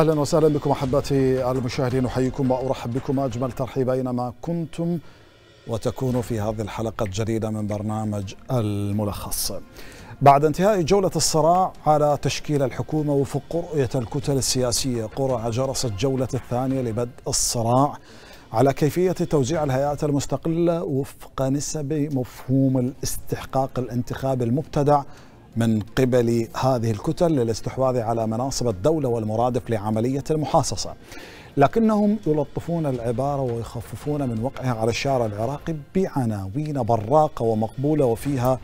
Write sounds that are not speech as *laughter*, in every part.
اهلا وسهلا بكم احبتي المشاهدين احييكم وارحب بكم اجمل ترحيب اينما كنتم وتكون في هذه الحلقه الجديده من برنامج الملخص. بعد انتهاء جوله الصراع على تشكيل الحكومه وفق رؤيه الكتل السياسيه قرعه جرس الجوله الثانيه لبدء الصراع على كيفيه توزيع الهيئات المستقله وفق نسب مفهوم الاستحقاق الانتخابي المبتدع من قبل هذه الكتل للاستحواذ على مناصب الدولة والمرادف لعملية المحاصصة لكنهم يلطفون العبارة ويخففون من وقعها على الشارع العراقي بعناوين براقة ومقبولة وفيها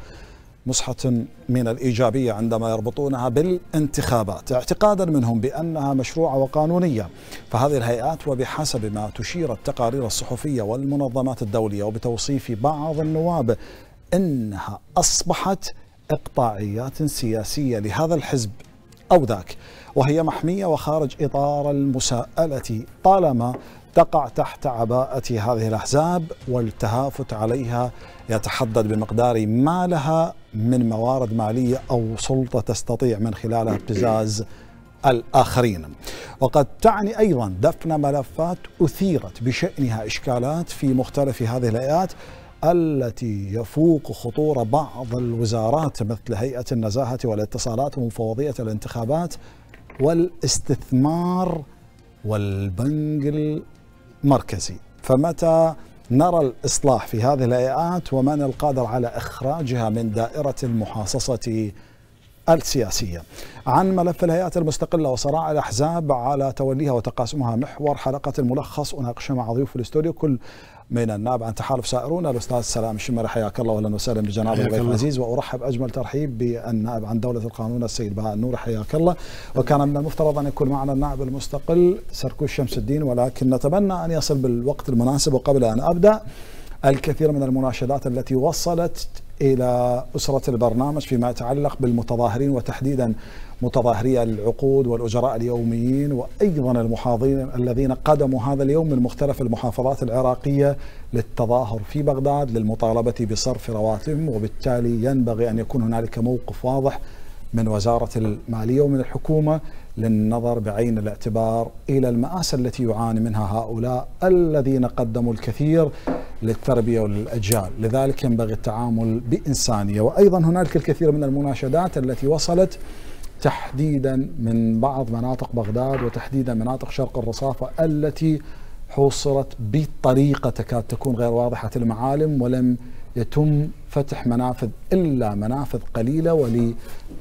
مسحة من الإيجابية عندما يربطونها بالانتخابات اعتقادا منهم بأنها مشروعة وقانونية فهذه الهيئات وبحسب ما تشير التقارير الصحفية والمنظمات الدولية وبتوصيف بعض النواب إنها أصبحت إقطاعيات سياسية لهذا الحزب أو ذاك وهي محمية وخارج إطار المساءلة طالما تقع تحت عباءة هذه الأحزاب والتهافت عليها يتحدد بمقدار ما لها من موارد مالية أو سلطة تستطيع من خلالها ابتزاز الآخرين وقد تعني أيضا دفن ملفات أثيرت بشأنها إشكالات في مختلف هذه الآيات التي يفوق خطورة بعض الوزارات مثل هيئة النزاهة والاتصالات ومفوضية الانتخابات والاستثمار والبنك المركزي فمتى نرى الإصلاح في هذه الهيئات ومن القادر على إخراجها من دائرة المحاصصة السياسية عن ملف الهيئات المستقلة وصراع الأحزاب على توليها وتقاسمها محور حلقة الملخص أناقش مع ضيوف الاستوديو كل من الناب عن تحالف سائرون الاستاذ سلام الشمري حياك الله واهلا وسهلا بجناب الضيف العزيز وارحب اجمل ترحيب بالنائب عن دوله القانون السيد بهاء النور حياك الله وكان من المفترض ان يكون معنا النائب المستقل سركوش شمس الدين ولكن نتمنى ان يصل بالوقت المناسب وقبل ان ابدا الكثير من المناشدات التي وصلت الى اسره البرنامج فيما يتعلق بالمتظاهرين وتحديدا متظاهري العقود والأجراء اليوميين وأيضا المحاضرين الذين قدموا هذا اليوم من مختلف المحافظات العراقية للتظاهر في بغداد للمطالبة بصرف رواتبهم وبالتالي ينبغي أن يكون هنالك موقف واضح من وزارة المالية ومن الحكومة للنظر بعين الاعتبار إلى المآسى التي يعاني منها هؤلاء الذين قدموا الكثير للتربية والأجيال لذلك ينبغي التعامل بإنسانية وأيضا هنالك الكثير من المناشدات التي وصلت تحديدا من بعض مناطق بغداد وتحديدا مناطق شرق الرصافة التي حوصرت بطريقة تكاد تكون غير واضحة المعالم ولم يتم فتح منافذ إلا منافذ قليلة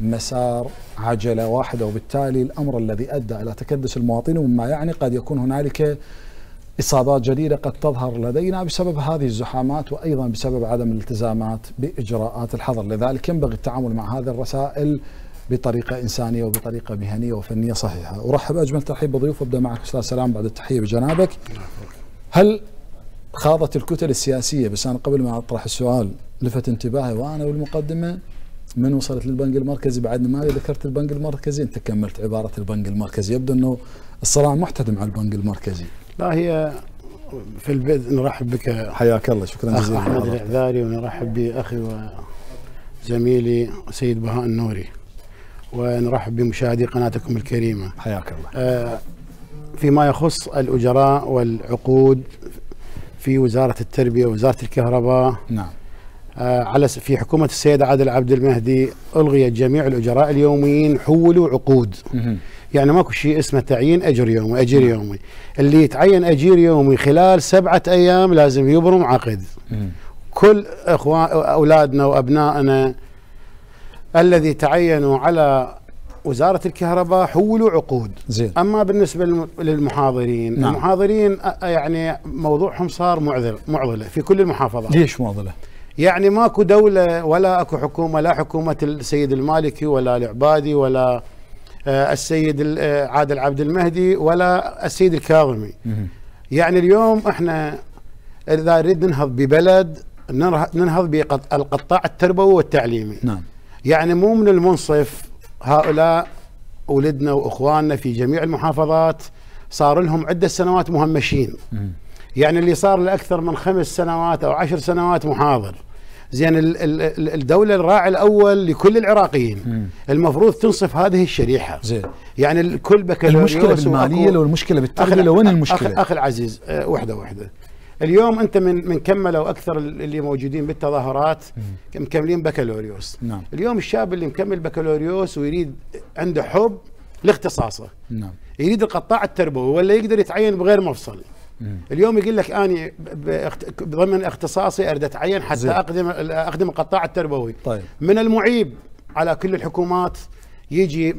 ولمسار عجلة واحدة وبالتالي الأمر الذي أدى إلى تكدس المواطنين مما يعني قد يكون هنالك إصابات جديدة قد تظهر لدينا بسبب هذه الزحامات وأيضا بسبب عدم الالتزامات بإجراءات الحظر لذلك ينبغي التعامل مع هذه الرسائل بطريقه انسانيه وبطريقه مهنيه وفنيه صحيحه ارحب اجمل ترحيب بضيوف وأبدأ معك استاذ سلام بعد التحيه بجنابك هل خاضت الكتل السياسيه بس انا قبل ما اطرح السؤال لفت انتباهي وانا بالمقدمه من وصلت للبنك المركزي بعد ما ذكرت البنك المركزي انت كملت عباره البنك المركزي يبدو انه الصراع محتدم على البنك المركزي لا هي في البدء نرحب بك حياك الله شكرا جزيلا احمد العذاري ونرحب باخي وزميلي سيد بهاء النوري ونرحب بمشاهدي قناتكم الكريمة حياك الله آه، فيما يخص الأجراء والعقود في وزارة التربية ووزارة الكهرباء نعم آه، على في حكومة السيد عادل عبد المهدي ألغيت جميع الأجراء اليوميين حولوا عقود مه. يعني ماكو شيء اسمه تعيين أجر يومي أجير مه. نعم. يومي اللي يتعين أجير يومي خلال سبعة أيام لازم يبرم عقد مه. كل أخوان أولادنا وأبنائنا الذي تعينوا على وزارة الكهرباء حولوا عقود زين. أما بالنسبة للمحاضرين نعم. المحاضرين يعني موضوعهم صار معضل معضلة في كل المحافظات ليش معضلة؟ يعني ماكو دولة ولا أكو حكومة لا حكومة السيد المالكي ولا العبادي ولا آه، السيد آه، عادل عبد المهدي ولا السيد الكاظمي يعني اليوم احنا إذا نريد ننهض ببلد ننهض بالقطاع التربوي والتعليمي نعم يعني مو من المنصف هؤلاء ولدنا واخواننا في جميع المحافظات صار لهم عده سنوات مهمشين يعني اللي صار لاكثر من خمس سنوات او عشر سنوات محاضر زين الدولة الراعي الأول لكل العراقيين مم. المفروض تنصف هذه الشريحة زين يعني الكل بكالوريوس المشكلة بالمالية لو المشكلة بالتربية لو وين المشكلة أخي العزيز آه، وحدة وحدة اليوم انت من من كملوا اكثر اللي موجودين بالتظاهرات مكملين بكالوريوس نعم. اليوم الشاب اللي مكمل بكالوريوس ويريد عنده حب لاختصاصه نعم. يريد القطاع التربوي ولا يقدر يتعين بغير مفصل مم. اليوم يقول لك اني ضمن اختصاصي اريد اتعين حتى زي. اقدم اقدم القطاع التربوي طيب. من المعيب على كل الحكومات يجي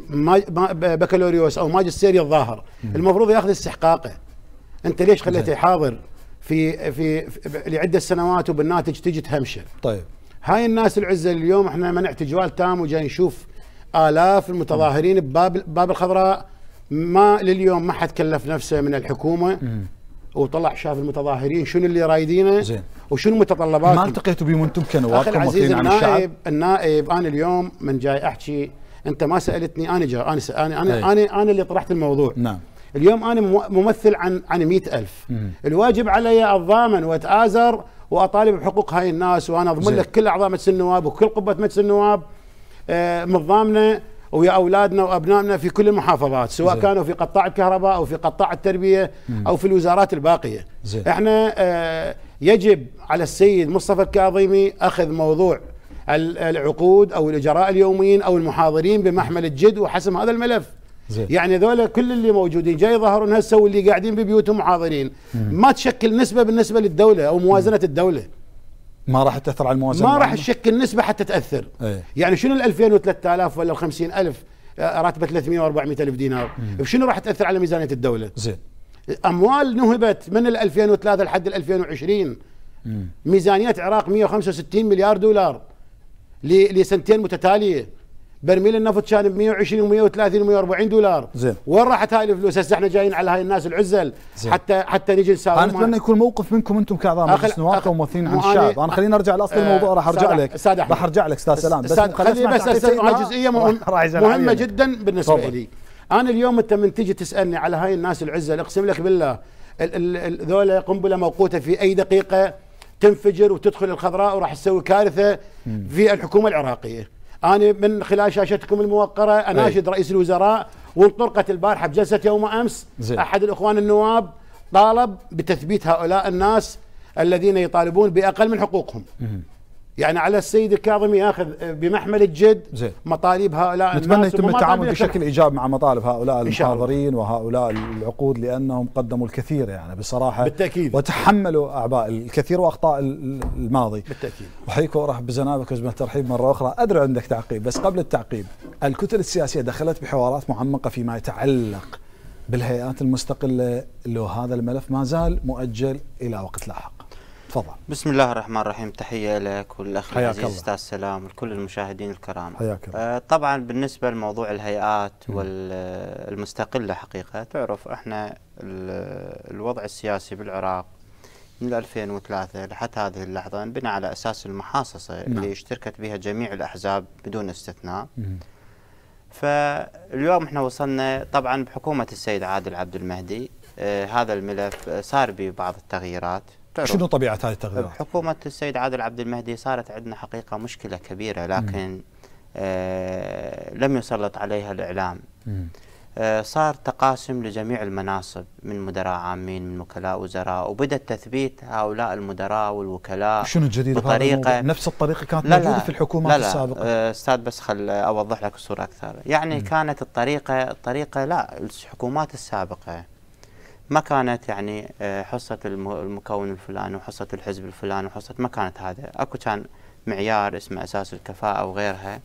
بكالوريوس او ماجستير يتظاهر المفروض ياخذ استحقاقه انت ليش خليته حاضر في في لعده سنوات وبالناتج تجي تهمشه. طيب. هاي الناس العزه اليوم احنا منع تجوال تام وجاي نشوف الاف المتظاهرين بباب باب الخضراء ما لليوم ما حد كلف نفسه من الحكومه م. وطلع شاف المتظاهرين شنو اللي رايدينه زين وشنو متطلباتهم ما التقيتوا بهم انتم كنواب كممثلين عن الشعب النائب انا اليوم من جاي احكي انت ما سالتني انا جا انا انا انا, أنا اللي طرحت الموضوع نعم اليوم أنا ممثل عن عن مئة ألف مم. الواجب علي اضامن وأتآزر وأطالب بحقوق هاي الناس وأنا أضمن زي. لك كل أعضاء مجلس النواب وكل قبة مجلس النواب آه متضامنة ويا أولادنا وأبنائنا في كل المحافظات سواء زي. كانوا في قطاع الكهرباء أو في قطاع التربية مم. أو في الوزارات الباقية زي. إحنا آه يجب على السيد مصطفى الكاظمي أخذ موضوع العقود أو الإجراء اليوميين أو المحاضرين بمحمل الجد وحسم هذا الملف زي. يعني ذولا كل اللي موجودين جاي يظهرون هسه واللي قاعدين ببيوتهم حاضرين ما تشكل نسبه بالنسبه للدوله او موازنه مم. الدوله ما راح تاثر على الموازنه ما راح تشكل نسبه حتى تاثر ايه. يعني شنو ال 2000 و 3000 ولا ال 50000 آه، راتبه 300 و 400000 دينار شنو راح تاثر على ميزانيه الدوله زين اموال نهبت من ال 2003 لحد ال 2020 ميزانيه العراق 165 مليار دولار لسنتين متتاليه برميل النفط كان ب 120 و130 و140 دولار زين وين راحت هاي الفلوس هسه احنا جايين على هاي الناس العزل زين. حتى حتى نجي نساوي انا اتمنى يكون موقف منكم انتم كاعضاء مجلس نواب وممثلين عن الشعب انا خليني ارجع لاصل آه، الموضوع راح ارجع لك راح ارجع لك استاذ سلام بس خليني بس اسال جزئيه مهمه *laughs* جدا بالنسبه لي انا اليوم انت من تجي تسالني على هاي الناس العزل اقسم لك بالله ذولا قنبله موقوته في اي دقيقه تنفجر وتدخل الخضراء وراح تسوي كارثه في الحكومه العراقيه أنا من خلال شاشتكم الموقرة أناشد إيه. رئيس الوزراء وانطرقت البارحة بجلسة يوم أمس زي. أحد الإخوان النواب طالب بتثبيت هؤلاء الناس الذين يطالبون بأقل من حقوقهم يعني على السيد الكاظمي ياخذ آه، بمحمل الجد زي. مطالب هؤلاء نتمنى يتم التعامل بشكل ايجابي مع مطالب هؤلاء المحاضرين وهؤلاء العقود لانهم قدموا الكثير يعني بصراحه بالتاكيد وتحملوا اعباء الكثير واخطاء الماضي بالتاكيد وحيكم ورحب بزنابك وزمه الترحيب مره اخرى ادري عندك تعقيب بس قبل التعقيب الكتل السياسيه دخلت بحوارات معمقه فيما يتعلق بالهيئات المستقله لو هذا الملف ما زال مؤجل الى وقت لاحق تفضل بسم الله الرحمن الرحيم تحية لك والأخ العزيز أستاذ سلام ولكل المشاهدين الكرام حياك آه طبعا بالنسبة لموضوع الهيئات والمستقلة حقيقة تعرف احنا الوضع السياسي بالعراق من 2003 لحتى هذه اللحظة انبنى على أساس المحاصصة نعم. اللي اشتركت بها جميع الأحزاب بدون استثناء مم. فاليوم احنا وصلنا طبعا بحكومة السيد عادل عبد المهدي آه هذا الملف آه، صار به بعض التغييرات تضطر شنو طبيعه هذه التغييرات؟ حكومه السيد عادل عبد المهدي صارت عندنا حقيقه مشكله كبيره لكن آه لم يسلط عليها الاعلام. آه صار تقاسم لجميع المناصب من مدراء عامين من وكلاء وزراء وبدا تثبيت هؤلاء المدراء والوكلاء شنو الجديد بطريقه نفس الطريقه كانت لا موجوده في الحكومات لا لا السابقه آه، استاذ بس خل اوضح لك الصوره اكثر يعني مم. كانت الطريقه الطريقه لا الحكومات السابقه ما كانت يعني آه، حصه المكون الفلاني وحصه الحزب الفلاني وحصه ما كانت هذا اكو كان معيار اسمه اساس الكفاءه وغيرها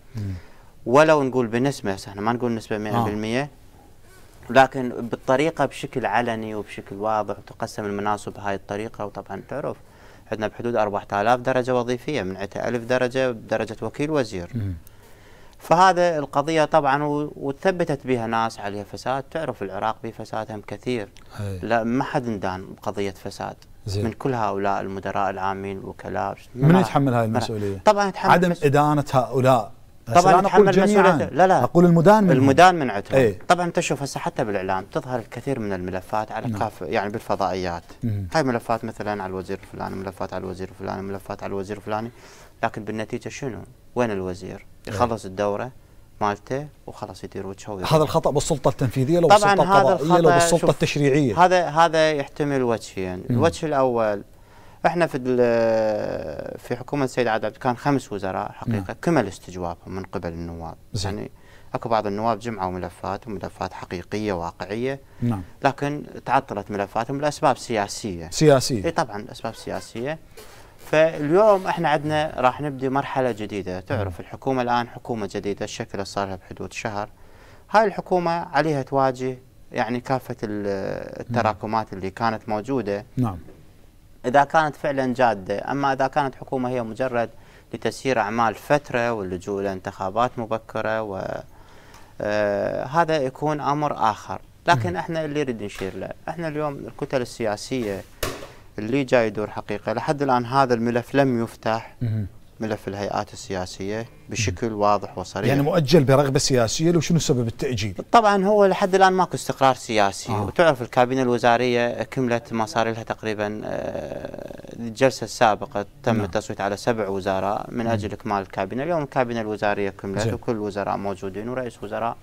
ولو نقول بنسبه احنا ما نقول نسبه 100% آه. لكن بالطريقه بشكل علني وبشكل واضح وتقسم المناصب بهاي الطريقه وطبعا تعرف عندنا بحدود 4000 درجه وظيفيه من 1000 درجه بدرجه وكيل وزير فهذا القضية طبعا وثبتت بها ناس عليها فساد تعرف العراق به فسادهم كثير هي. لا ما حد اندان بقضية فساد زين. من كل هؤلاء المدراء العامين الوكلاء من يتحمل هاي المسؤولية؟ طبعا يتحمل عدم مسؤولية. إدانة هؤلاء طبعا أنا أقول جميعا لا لا أقول المدان من المدان من عندهم ايه؟ طبعا أنت شوف هسه حتى بالإعلام تظهر الكثير من الملفات على نعم. كاف يعني بالفضائيات مم. هاي ملفات مثلا على الوزير الفلاني ملفات على الوزير الفلاني ملفات على الوزير الفلاني لكن بالنتيجة شنو؟ وين الوزير؟ إيه. يخلص الدوره مالته وخلاص يدير وجهه هذا الخطا بالسلطه التنفيذيه لو طبعا بالسلطه هذا القضائيه لو بالسلطه التشريعيه هذا هذا يحتمل وجهين يعني الوجه الاول احنا في في حكومه السيد عدد كان خمس وزراء حقيقه نعم. كمل استجوابهم من قبل النواب زي. يعني اكو بعض النواب جمعوا ملفات وملفات حقيقيه واقعيه نعم لكن تعطلت ملفاتهم لاسباب سياسيه سياسيه اي طبعا اسباب سياسيه فاليوم احنا عندنا راح نبدي مرحله جديده تعرف الحكومه الان حكومه جديده الشكل صار لها بحدود شهر هاي الحكومه عليها تواجه يعني كافه التراكمات اللي كانت موجوده نعم اذا كانت فعلا جاده اما اذا كانت حكومه هي مجرد لتسيير اعمال فتره واللجوء الى انتخابات مبكره و آه، هذا يكون امر اخر لكن احنا اللي نريد نشير له احنا اليوم الكتل السياسيه اللي جاي يدور حقيقه لحد الان هذا الملف لم يفتح ملف الهيئات السياسيه بشكل واضح وصريح يعني مؤجل برغبه سياسيه لو شنو سبب التاجيل؟ طبعا هو لحد الان ماكو استقرار سياسي آه. وتعرف الكابينه الوزاريه كملت ما صار لها تقريبا آه، الجلسه السابقه تم نعم. التصويت على سبع وزراء من اجل اكمال الكابينه، اليوم الكابينه الوزاريه كملت زي. وكل الوزراء موجودين ورئيس وزراء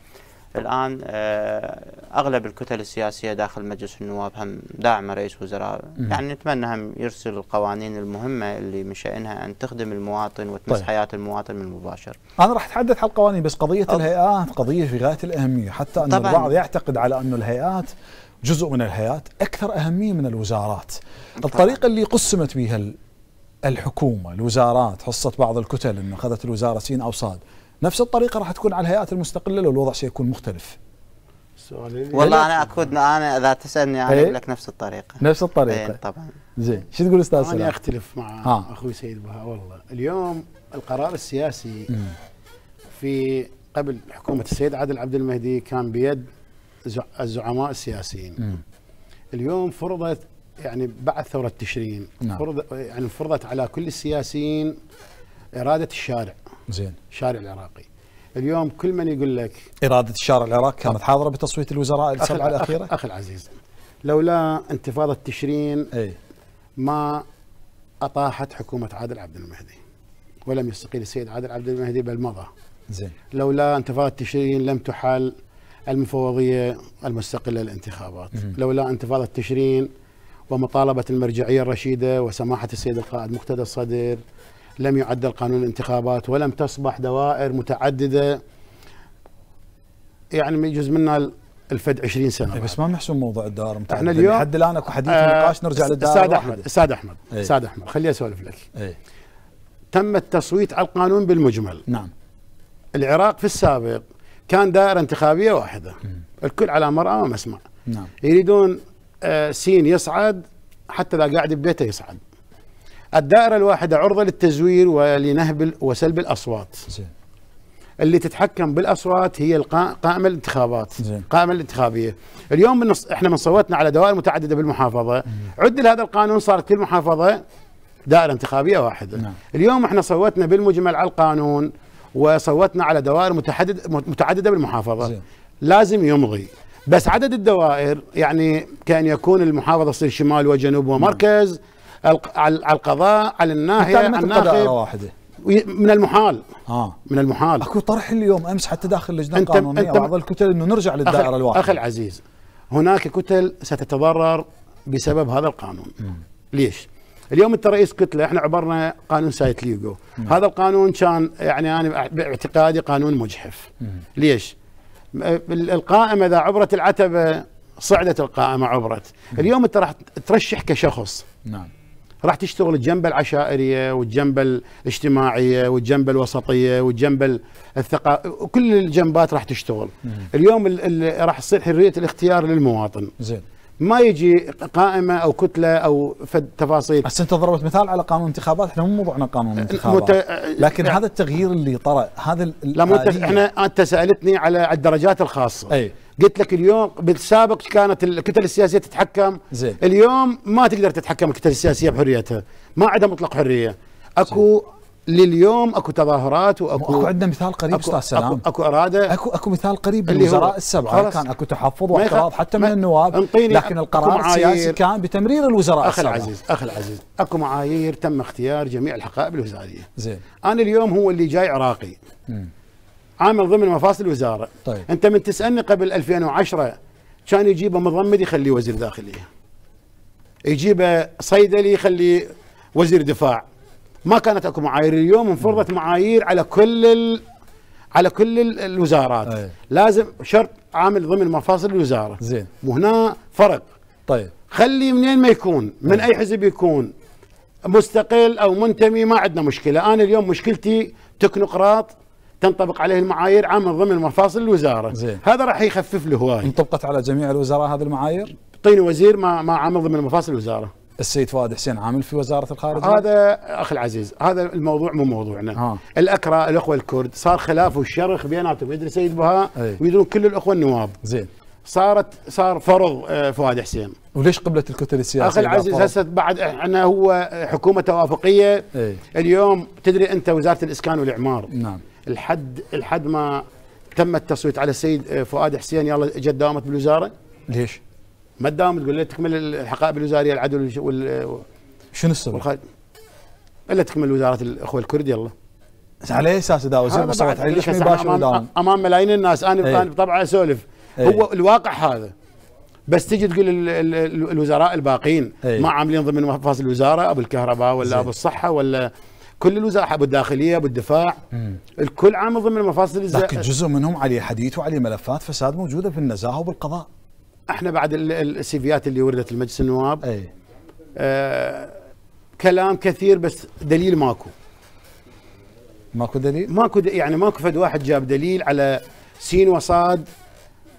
الان آه، اغلب الكتل السياسيه داخل مجلس النواب هم داعمه رئيس وزراء يعني نتمنى هم يرسل القوانين المهمه اللي من شانها ان تخدم المواطن وتمس طيب. حياه المواطن من المباشر. انا راح اتحدث عن القوانين بس قضيه أو... الهيئات قضيه في غايه الاهميه حتى ان طبعاً. البعض يعتقد على انه الهيئات جزء من الهيئات اكثر اهميه من الوزارات. طبعاً. الطريقه اللي قسمت بها الحكومه الوزارات حصه بعض الكتل انه اخذت الوزاره سين او صاد نفس الطريقه راح تكون على الهيئات المستقله لو الوضع سيكون مختلف والله إيه؟ انا اكون انا اذا تسالني انا اقول إيه؟ لك نفس الطريقه نفس الطريقه ايه طبعا زين شو تقول استاذ سلام؟ انا اختلف مع ها. آه. اخوي سيد بهاء والله اليوم القرار السياسي م. في قبل حكومه السيد عادل عبد المهدي كان بيد الزعماء السياسيين م. اليوم فرضت يعني بعد ثوره تشرين نعم. فرض يعني فرضت على كل السياسيين اراده الشارع زين الشارع العراقي اليوم كل من يقول لك إرادة الشارع العراق كانت حاضرة بتصويت الوزراء السبعة الأخيرة أخي, العزيز لولا انتفاضة تشرين أي. ما أطاحت حكومة عادل عبد المهدي ولم يستقيل السيد عادل عبد المهدي بل مضى زين لولا انتفاضة تشرين لم تحل المفوضية المستقلة للانتخابات لولا انتفاضة تشرين ومطالبة المرجعية الرشيدة وسماحة السيد القائد مقتدى الصدر لم يعدل قانون الانتخابات ولم تصبح دوائر متعدده يعني ما يجوز منا الفد 20 سنه إيه، بس ما محسوم موضوع الدوائر المتعددة احنا اليوم يعني لحد الان اكو حديث آه، نقاش نرجع المتعددة استاذ احمد استاذ احمد استاذ إيه. احمد, أحمد. خليني اسولف لك ايه؟ تم التصويت على القانون بالمجمل نعم العراق في السابق كان دائره انتخابيه واحده الكل على مرأة ومسمع نعم يريدون آه، سين يصعد حتى اذا قاعد ببيته يصعد الدائرة الواحدة عرضة للتزوير ولنهب وسلب الأصوات زين. اللي تتحكم بالاصوات هي قائمه الانتخابات القائمه الانتخابيه اليوم نص... احنا من صوتنا على دوائر متعدده بالمحافظه عدل هذا القانون صارت كل محافظه دائره انتخابيه واحده نعم. اليوم احنا صوتنا بالمجمل على القانون وصوتنا على دوائر متحدد... متعدده بالمحافظه زين. لازم يمضي بس عدد الدوائر يعني كان يكون المحافظه تصير شمال وجنوب ومركز مم. على القضاء على الناهي الناخب واحده من المحال اه من المحال اكو طرح اليوم امس حتى داخل اللجنه القانونيه أنت بعض الكتل انه نرجع للدائره الواحده اخي العزيز هناك كتل ستتضرر بسبب هذا القانون مم. ليش؟ اليوم انت رئيس كتله احنا عبرنا قانون سايتليجو م. هذا القانون كان يعني انا باعتقادي قانون مجحف مم. ليش؟ القائمه اذا عبرت العتبه صعدت القائمه عبرت مم. اليوم انت راح ترشح كشخص نعم راح تشتغل الجنبة العشائرية والجنبة الاجتماعية والجنبة الوسطية والجنبة الثقافية وكل الجنبات راح تشتغل مم. اليوم راح تصير حرية الاختيار للمواطن زين ما يجي قائمه او كتله او فد تفاصيل بس انت ضربت مثال على قانون انتخابات احنا مو موضوعنا قانون انتخابات مت... لكن هذا التغيير اللي طرا هذا لا مت... احنا انت سالتني على الدرجات الخاصه اي قلت لك اليوم بالسابق كانت الكتل السياسيه تتحكم زين. اليوم ما تقدر تتحكم الكتل السياسيه بحريتها ما عندها مطلق حريه اكو زي. لليوم اكو تظاهرات واكو اكو عندنا مثال قريب استاذ سلام اكو, أكو اراده اكو اكو مثال قريب بالوزراء السبعه كان اكو تحفظ واعتراض حتى من النواب لكن القرار السياسي كان بتمرير الوزراء السبعه اخي العزيز اخي العزيز اكو معايير تم اختيار جميع الحقائب الوزاريه زين انا اليوم هو اللي جاي عراقي م. عامل ضمن مفاصل الوزاره طيب. انت من تسالني قبل 2010 كان يجيبه مضمد يخليه وزير داخليه يجيبه صيدلي يخليه وزير دفاع ما كانت اكو معايير اليوم انفرضت معايير على كل ال... على كل الوزارات أي. طيب. لازم شرط عامل ضمن مفاصل الوزاره زين وهنا فرق طيب خلي منين ما يكون من اي حزب يكون مستقل او منتمي ما عندنا مشكله انا اليوم مشكلتي تكنقراط تنطبق عليه المعايير من ضمن مفاصل الوزاره زين. هذا راح يخفف له هواي انطبقت على جميع الوزراء هذه المعايير طيني وزير ما ما عامل ضمن مفاصل الوزاره السيد فؤاد حسين عامل في وزاره الخارجيه هذا اخي العزيز هذا الموضوع مو موضوعنا ها. الاكرا الاخوه الكرد صار خلاف وشرخ بيناتهم يدري سيد بهاء إيه. ويدرون كل الاخوه النواب زين صارت صار فرض آه، فؤاد حسين وليش قبلت الكتل السياسيه اخي العزيز هسه بعد احنا هو حكومه توافقيه ايه؟ اليوم تدري انت وزاره الاسكان والاعمار نعم لحد لحد ما تم التصويت على السيد آه، فؤاد حسين يلا اجت داومت بالوزاره ليش؟ ما دامت تقول تكمل الحقائب الوزاريه العدل وال شنو السبب؟ والخارج. الا تكمل وزاره الاخوه الكرد يلا على اي اساس اذا وزير صوت ليش ما يباشر أمام, امام ملايين الناس انا ايه. بطبعه اسولف إيه. هو الواقع هذا بس تجي تقول الـ الـ الـ الوزراء الباقين إيه. ما عاملين ضمن مفاصل الوزاره ابو الكهرباء ولا ابو الصحه ولا كل الوزارة الداخليه بالدفاع الدفاع الكل عام ضمن مفاصل الزي... لكن جزء منهم عليه حديث وعليه ملفات فساد موجودة في النزاهة وبالقضاء احنا بعد السيفيات اللي وردت لمجلس النواب أي. آه كلام كثير بس دليل ماكو ماكو دليل؟ ماكو يعني ماكو فد واحد جاب دليل على سين وصاد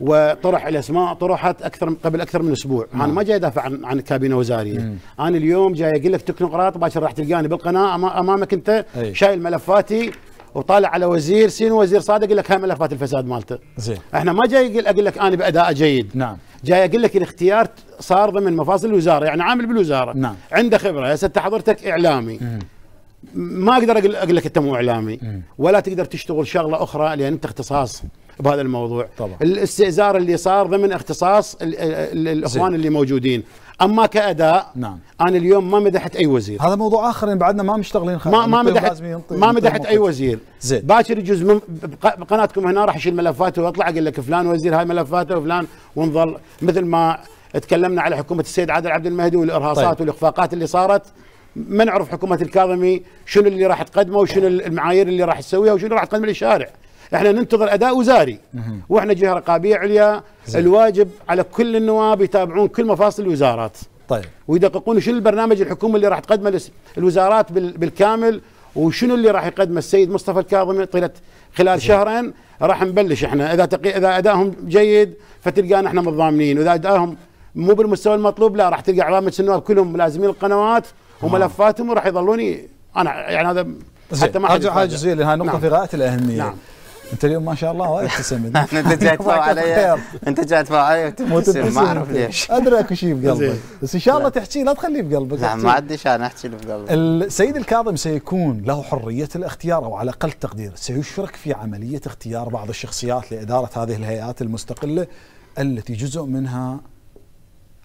وطرح الاسماء طرحت اكثر قبل اكثر من اسبوع، مم. انا نعم. ما جاي ادافع عن عن كابينه وزاريه، مم. انا اليوم جاي اقول لك تكنوقراط باكر راح تلقاني بالقناه امامك انت أي. شايل ملفاتي وطالع على وزير سين وزير صادق يقول لك هاي ملفات الفساد مالته. زين احنا ما جاي اقول لك انا باداء جيد. نعم. جاي اقول لك الاختيار صار ضمن مفاصل الوزاره، يعني عامل بالوزاره. نعم. عنده خبره، هسه انت حضرتك اعلامي. مم. ما اقدر اقول لك انت مو اعلامي مم. ولا تقدر تشتغل شغله اخرى لان انت اختصاص بهذا الموضوع طبعا. الاستئزار اللي صار ضمن اختصاص الاخوان اللي موجودين اما كاداء نعم انا اليوم ما مدحت اي وزير هذا موضوع اخر بعدنا ما مشتغلين ما ما مدحت ما مدحت اي وزير زين باكر يجوز بقناتكم هنا راح اشيل ملفاته واطلع اقول لك فلان وزير هاي ملفاته وفلان ونظل مثل ما تكلمنا على حكومه السيد عادل عبد المهدي والارهاصات طيب. والاخفاقات اللي صارت ما نعرف حكومه الكاظمي شنو اللي راح تقدمه وشنو المعايير اللي راح تسويها وشنو راح تقدمه للشارع احنا ننتظر اداء وزاري واحنا جهه رقابيه عليا الواجب على كل النواب يتابعون كل مفاصل الوزارات طيب ويدققون شنو البرنامج الحكومي اللي راح تقدمه الوزارات بالكامل وشنو اللي راح يقدمه السيد مصطفى الكاظمي طيله خلال شهرين راح نبلش احنا اذا تقي... اذا ادائهم جيد فتلقانا احنا متضامنين واذا ادائهم مو بالمستوى المطلوب لا راح تلقى عوامل النواب كلهم ملازمين القنوات وملفاتهم آه. وراح يظلوني انا يعني هذا حتى ما حاجه جزئيا لهذه نقطه نعم. في غايه الاهميه نعم. انت اليوم ما شاء الله وايد تسم *laughs* انت جاي تفاوع علي انت جاي تفاوع علي وتبتسم ما اعرف ليش ادري اكو شيء بقلبك بس ان شاء الله تحكي لا تخليه بقلبك لا ما عندي شان احكي اللي بقلبك السيد الكاظم سيكون له حريه الاختيار او على الاقل تقدير سيشرك في عمليه اختيار بعض الشخصيات لاداره هذه الهيئات المستقله التي جزء منها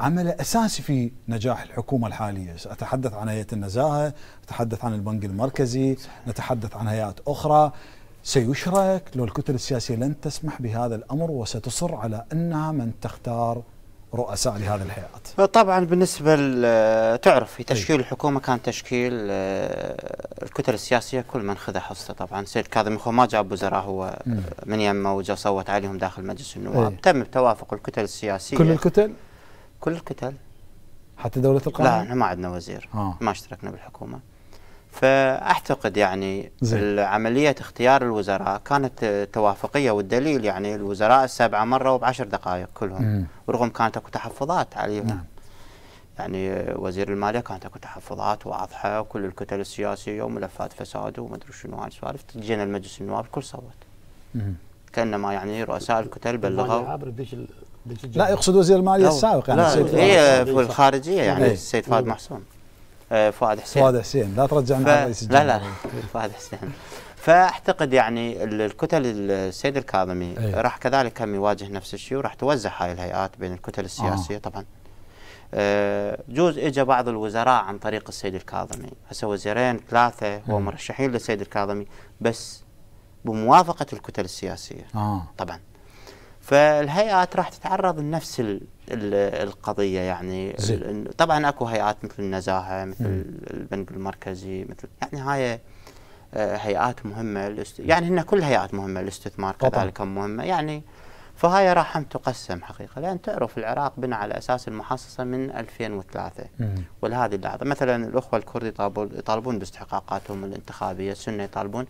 عمل اساسي في نجاح الحكومه الحاليه، اتحدث عن هيئه النزاهه، اتحدث عن البنك المركزي، نتحدث عن هيئات اخرى، سيشرك لو الكتل السياسية لن تسمح بهذا الأمر وستصر على أنها من تختار رؤساء لهذه الهيئات طبعا بالنسبة تعرف في إيه. تشكيل الحكومة كان تشكيل آه، الكتل السياسية كل من خذ حصته طبعا سيد كاظم ما جاب وزراء هو م. من يمه وجا صوت عليهم داخل مجلس النواب أي. تم توافق الكتل السياسية كل الكتل؟ كل الكتل حتى دولة القانون؟ لا احنا ما عندنا وزير آه. ما اشتركنا بالحكومة فاعتقد يعني عمليه اختيار الوزراء كانت توافقيه والدليل يعني الوزراء السبعه مروا بعشر دقائق كلهم مم. ورغم كانت اكو تحفظات عليهم نعم. يعني وزير الماليه كانت اكو تحفظات واضحه وكل الكتل السياسيه وملفات فساد ادري شنو هاي السوالف جينا المجلس النواب الكل صوت مم. كانما يعني رؤساء الكتل بلغوا لا يقصد وزير الماليه السابق يعني لا هي في الخارجيه يعني إيه. السيد فؤاد إيه. محسون آه، فؤاد حسين فؤاد حسين لا ترجع ف... رئيس الجمهورية لا لا *laughs* فؤاد حسين فاعتقد يعني الكتل السيد الكاظمي أيه. راح كذلك هم يواجه نفس الشيء وراح توزع هاي الهيئات بين الكتل السياسيه آه. طبعا آه، جوز اجى بعض الوزراء عن طريق السيد الكاظمي هسه وزيرين ثلاثه إيه. هو مرشحين للسيد الكاظمي بس بموافقه الكتل السياسيه آه. طبعا فالهيئات راح تتعرض لنفس القضيه يعني طبعا اكو هيئات مثل النزاهه مثل م. البنك المركزي مثل يعني هاي آه، هيئات مهمه يعني هن كل هيئات مهمه الاستثمار كذلك مهمه يعني فهاي راح تقسم حقيقه لان تعرف العراق بنى على اساس المحصصه من 2003 ولهذه اللحظه مثلا الاخوه الكرد يطالبون باستحقاقاتهم الانتخابيه السنه يطالبون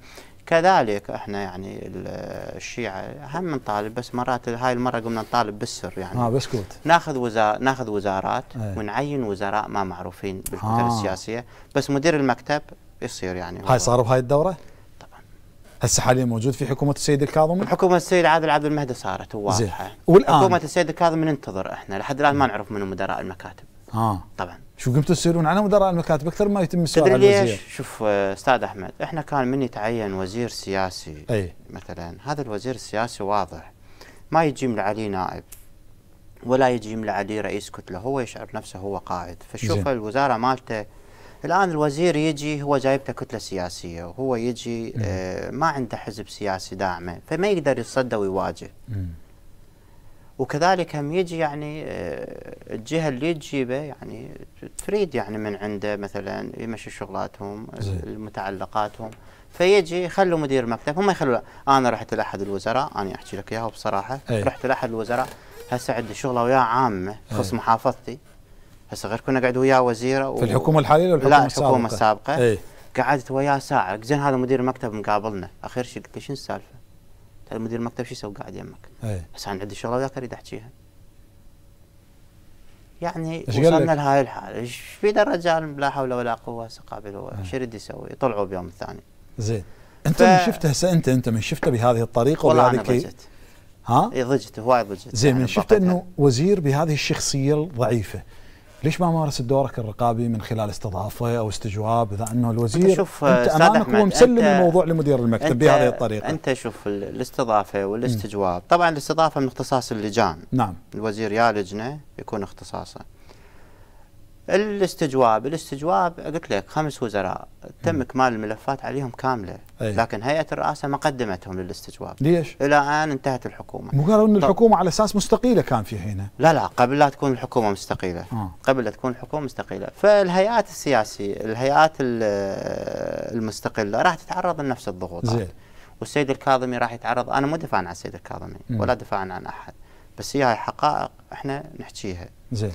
كذلك احنا يعني الشيعه هم نطالب بس مرات هاي المره قمنا نطالب بالسر يعني اه بسكوت ناخذ وزار ناخذ وزارات ايه. ونعين وزراء ما معروفين بالكتل آه. السياسيه بس مدير المكتب يصير يعني هاي صار بهاي الدوره؟ هسه حاليا موجود في حكومه السيد الكاظمي؟ حكومه السيد عادل عبد المهدي صارت واضحه والان حكومه السيد الكاظمي ننتظر احنا لحد الان ما نعرف من مدراء المكاتب اه طبعا شو قمتوا تسيرون على مدراء المكاتب اكثر ما يتم السؤال عن الوزير ليش؟ شوف آه، استاذ احمد احنا كان من يتعين وزير سياسي أي. مثلا هذا الوزير السياسي واضح ما يجي من علي نائب ولا يجي من علي رئيس كتله هو يشعر نفسه هو قائد فشوف الوزاره مالته الان الوزير يجي هو جايبته كتله سياسيه وهو يجي آه، ما عنده حزب سياسي داعمه فما يقدر يتصدى ويواجه وكذلك هم يجي يعني آه، الجهه اللي تجيبه يعني تريد يعني من عنده مثلا يمشي شغلاتهم المتعلقاتهم فيجي يخلوا مدير مكتب هم يخلوا انا رحت لاحد الوزراء انا احكي لك اياها بصراحه أي. رحت لاحد الوزراء هسه عندي شغله وياه عامه تخص محافظتي هسه غير كنا قاعد وياه وزيره و... في الحكومه الحاليه ولا الحكومه السابقه؟ لا الحكومه السابقه ايه؟ قعدت وياه ساعه زين هذا مدير المكتب مقابلنا اخر شيء قلت له شنو السالفه؟ قال مدير المكتب شو يسوي قاعد يمك؟ ايه؟ بس انا عندي شغله وياك اريد احكيها يعني وصلنا لهاي الحاله ايش في الرجال لا حول ولا قوه سقابل هو ايش يريد يسوي؟ طلعوا بيوم الثاني زين انت ف... من شفته هسه انت انت من شفته بهذه الطريقه والله انا ضجت ها؟ اي ضجت هواي ضجت زين يعني من شفته انه وزير بهذه الشخصيه الضعيفه ليش ما مارس دورك الرقابي من خلال استضافه او استجواب اذا انه الوزير شوف انت امامك ومسلم الموضوع لمدير المكتب بهذه الطريقه انت شوف الاستضافه والاستجواب طبعا الاستضافه من اختصاص اللجان نعم الوزير يا لجنه يكون اختصاصه الاستجواب الاستجواب قلت لك خمس وزراء تم اكمال الملفات عليهم كامله أيه. لكن هيئه الرئاسه ما قدمتهم للاستجواب ليش الى الان انتهت الحكومه مو قالوا ان الحكومه على اساس مستقيله كان في هنا لا لا قبل لا تكون الحكومه مستقيله آه. قبل لا تكون الحكومه مستقيله فالهيئات السياسيه الهيئات المستقله راح تتعرض لنفس الضغوطات زي. والسيد الكاظمي راح يتعرض انا مو دفاعا عن السيد الكاظمي ولا دفاعا عن احد بس هي حقائق احنا نحكيها زين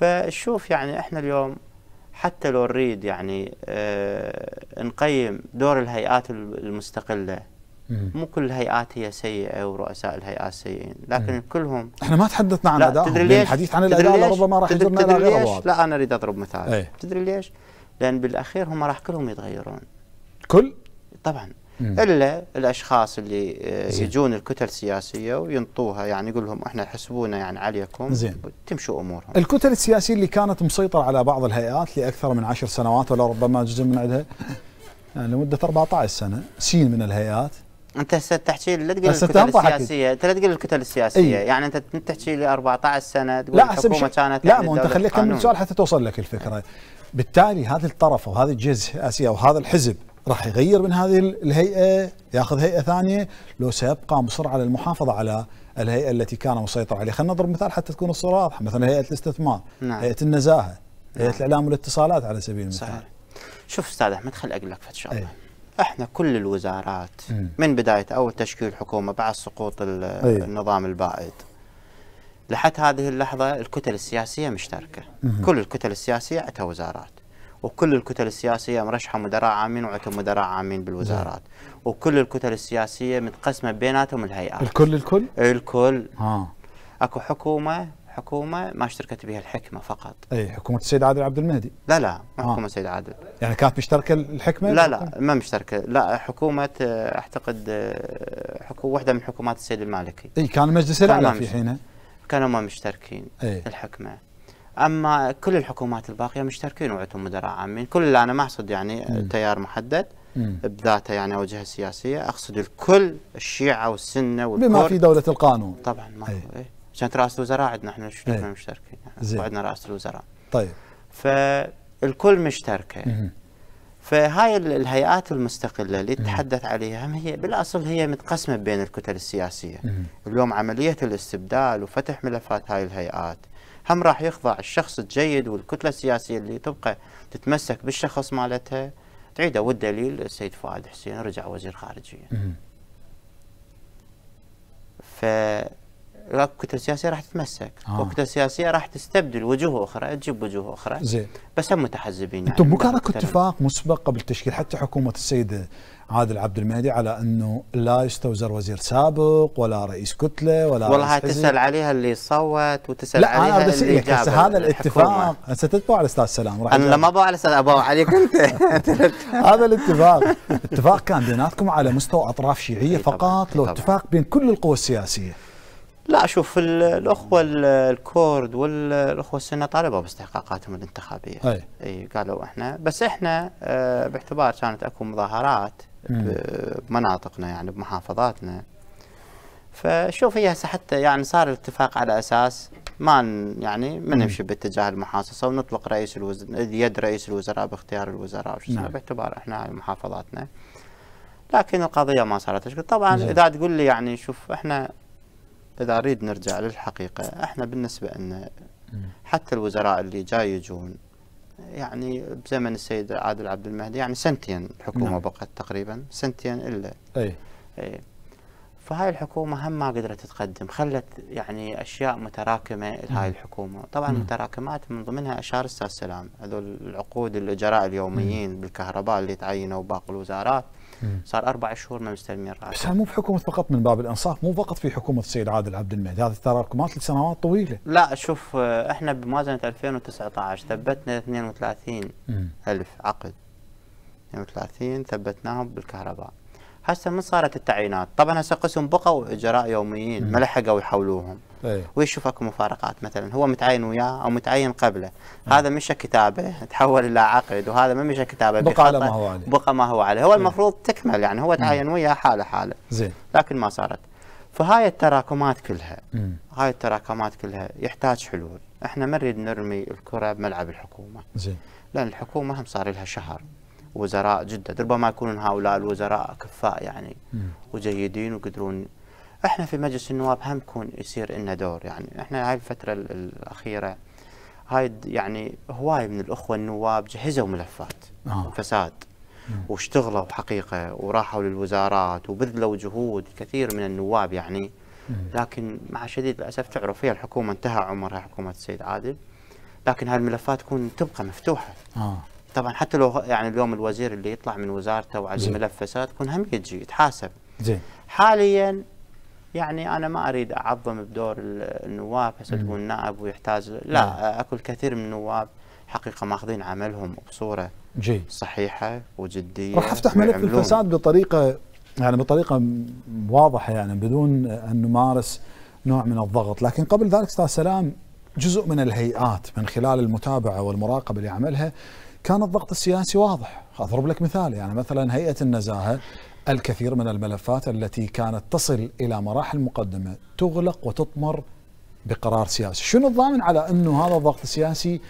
فشوف يعني احنا اليوم حتى لو نريد يعني اه نقيم دور الهيئات المستقله مو كل الهيئات هي سيئه ورؤساء الهيئات سيئين لكن كلهم احنا ما تحدثنا عن الاداء الحديث عن الاداء ربما راح يجرنا الى غير ليش؟ لا انا اريد اضرب مثال ايه؟ تدري ليش؟ لان بالاخير هم راح كلهم يتغيرون كل؟ طبعا الا الاشخاص اللي آه، يجون الكتل السياسيه وينطوها يعني يقول لهم احنا حسبونا يعني عليكم زين تمشوا امورهم الكتل السياسيه اللي كانت مسيطره على بعض الهيئات لاكثر من عشر سنوات ولا ربما جزء من عندها *laughs* يعني لمده 14 سنه سين من الهيئات انت هسه تحكي لا تقول الكتل السياسيه انت لا تقول الكتل السياسيه أي. يعني انت تحكي لي 14 سنه تقول الحكومه كانت لا ما انت خليك كمل سؤال حتى توصل لك الفكره بالتالي هذا الطرف او هذه الجهه السياسيه او هذا الحزب راح يغير من هذه الهيئه ياخذ هيئه ثانيه لو سيبقى مصر على المحافظه على الهيئه التي كان مسيطر عليها خلينا نضرب مثال حتى تكون الصوره واضحه مثلا هيئه الاستثمار نعم. هيئه النزاهه نعم. هيئه الاعلام والاتصالات على سبيل المثال صحيح. شوف استاذ احمد خل اقول لك شغله أيه. احنا كل الوزارات من بدايه اول تشكيل الحكومه بعد سقوط أيه. النظام البائد لحد هذه اللحظه الكتل السياسيه مشتركه كل الكتل السياسيه عندها وزارات وكل الكتل السياسيه مرشحه مدراء عامين وعندهم مدراء عامين بالوزارات نعم. وكل الكتل السياسيه متقسمه بيناتهم الهيئات الكل الكل الكل ها اكو حكومه حكومه ما اشتركت بها الحكمه فقط اي حكومه السيد عادل عبد المهدي لا لا ما حكومه السيد عادل يعني كانت مشتركه الحكمه لا لا ما مشتركه لا حكومه اعتقد حكومة واحده من حكومات السيد المالكي اي كان المجلس الاعلى في حينه كانوا ما مشتركين أي. الحكمه اما كل الحكومات الباقيه مشتركين وعندهم مدراء عامين كل انا ما اقصد يعني مم. تيار محدد مم. بذاته يعني او جهه سياسيه اقصد الكل الشيعه والسنه والكرد بما في دوله القانون طبعا ما ايه. إيه. عشان رئاسه الوزراء عندنا احنا ايه. مشتركين وعندنا رئاسه الوزراء طيب فالكل مشتركه فهاي الهيئات المستقله اللي تحدث عليها هي بالاصل هي متقسمه بين الكتل السياسيه اليوم عمليه الاستبدال وفتح ملفات هاي الهيئات هم راح يخضع الشخص الجيد والكتله السياسيه اللي تبقى تتمسك بالشخص مالتها تعيده والدليل السيد فؤاد حسين رجع وزير خارجيه. ف الكتله السياسيه راح تتمسك آه. والكتله السياسيه راح تستبدل وجوه اخرى تجيب وجوه اخرى زين بس هم متحزبين يعني انتم مو كان اكو اتفاق مسبق قبل تشكيل حتى حكومه السيده عادل عبد المهدي على انه لا يستوزر وزير سابق ولا رئيس كتله ولا والله تسال عليها اللي صوت وتسال لا عليها انا اللي جاب إيه، هسه هذا الاتفاق هسه تتبع على الاستاذ سلام راح انا ما على الاستاذ ابو عليك انت *laughs* *laughs* هذا الاتفاق اتفاق كان بيناتكم على مستوى اطراف شيعيه فقط لو اتفاق بين كل القوى السياسيه لا شوف الاخوه الكورد والاخوه السنه طالبوا باستحقاقاتهم الانتخابيه اي قالوا احنا بس احنا آه، باعتبار كانت اكو مظاهرات بمناطقنا يعني بمحافظاتنا فشوف هي هسه حتى يعني صار الاتفاق على اساس ما يعني ما نمشي باتجاه المحاصصه ونطلق رئيس الوزراء يد رئيس الوزراء باختيار الوزراء وش نعم. باعتبار احنا محافظاتنا لكن القضيه ما صارت طبعا نعم. اذا تقول لي يعني شوف احنا اذا اريد نرجع للحقيقه احنا بالنسبه لنا حتى الوزراء اللي جاي يجون يعني بزمن السيد عادل عبد المهدي يعني سنتين الحكومه نعم. بقت تقريبا سنتين الا اي, أي. فهاي الحكومة هم ما قدرت تقدم خلت يعني أشياء متراكمة هاي الحكومة طبعا مم. متراكمات من ضمنها أشار استاذ سلام هذول العقود الأجراء اليوميين مم. بالكهرباء اللي تعينوا باقي الوزارات مم. صار أربع شهور ما مستلمين راتب بس مو بحكومة فقط من باب الإنصاف مو فقط في حكومة السيد عادل عبد المهدي هذه التراكمات لسنوات طويلة لا شوف احنا بموازنة 2019 ثبتنا 32 مم. ألف عقد 32 ثبتناهم بالكهرباء هسه من صارت التعيينات طبعا هسه قسم بقوا اجراء يوميين ما لحقوا يحولوهم أيه. ويشوف اكو مفارقات مثلا هو متعين وياه او متعين قبله هذا مشى كتابه تحول الى عقد وهذا ما مشى كتابه بقى على ما هو عليه بقى ما هو عليه هو إيه. المفروض تكمل يعني هو تعين وياه حاله حاله زين لكن ما صارت فهاي التراكمات كلها هاي التراكمات كلها يحتاج حلول احنا ما نريد نرمي الكره بملعب الحكومه زين لان الحكومه هم صار لها شهر وزراء جدد ربما يكونون هؤلاء الوزراء كفاء يعني وجيدين ويقدرون احنا في مجلس النواب هم يكون يصير لنا دور يعني احنا هاي الفتره الاخيره هاي يعني هواي من الاخوه النواب جهزوا ملفات آه. فساد واشتغلوا حقيقه وراحوا للوزارات وبذلوا جهود كثير من النواب يعني لكن مع شديد الاسف تعرف هي الحكومه انتهى عمرها حكومه السيد عادل لكن هاي الملفات تكون تبقى مفتوحه آه. طبعا حتى لو يعني اليوم الوزير اللي يطلع من وزارته وعليه ملف فساد يكون هم يجي يتحاسب زين حاليا يعني انا ما اريد اعظم بدور النواب هسه تقول نائب ويحتاج لا مم. نعم. اكو الكثير من النواب حقيقه ماخذين عملهم بصوره جي. صحيحه وجديه راح افتح ملف الفساد بطريقه يعني بطريقه واضحه يعني بدون ان نمارس نوع من الضغط، لكن قبل ذلك استاذ سلام جزء من الهيئات من خلال المتابعه والمراقبه اللي عملها كان الضغط السياسي واضح أضرب لك مثال يعني مثلا هيئة النزاهة الكثير من الملفات التي كانت تصل إلى مراحل مقدمة تغلق وتطمر بقرار سياسي شنو الضامن على أنه هذا الضغط السياسي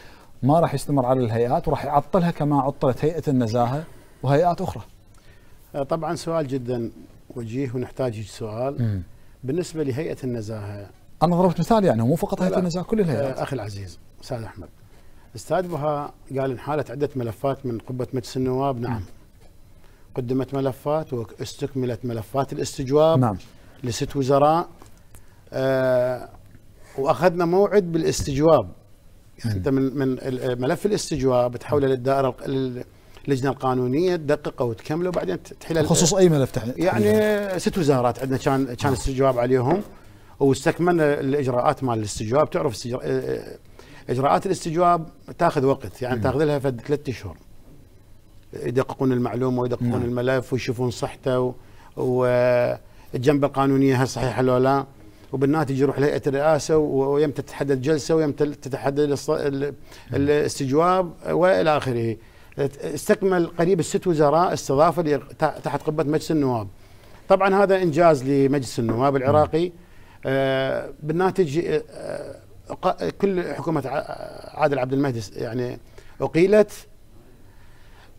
ما راح يستمر على الهيئات وراح يعطلها كما عطلت هيئة النزاهة وهيئات أخرى طبعا سؤال جدا وجيه ونحتاج سؤال م. بالنسبة لهيئة النزاهة أنا ضربت مثال يعني مو فقط هيئة النزاهة كل الهيئات أخي العزيز أستاذ أحمد استاذ بها قال انحالت عده ملفات من قبه مجلس النواب نعم قدمت ملفات واستكملت ملفات الاستجواب نعم لست وزراء آه واخذنا موعد بالاستجواب يعني انت من من ملف الاستجواب تحوله للدائره اللجنه القانونيه تدققه وتكمله وبعدين تحل بخصوص اي ملف تحل يعني ست وزارات عندنا كان كان نعم. استجواب عليهم واستكملنا الاجراءات مال الاستجواب تعرف آه, آه، اجراءات الاستجواب تاخذ وقت يعني تاخذ لها فد ثلاث اشهر يدققون المعلومه ويدققون نعم. الملف ويشوفون صحته والجنبه القانونيه هل صحيحه ولا لا وبالناتج يروح لهيئه الرئاسه ويم تتحدد جلسه ويم تتحدد الاستجواب والى اخره. استكمل قريب الست وزراء استضافه تحت قبه مجلس النواب. طبعا هذا انجاز لمجلس النواب العراقي آه، بالناتج آه، كل حكومة عادل عبد المهدي يعني أقيلت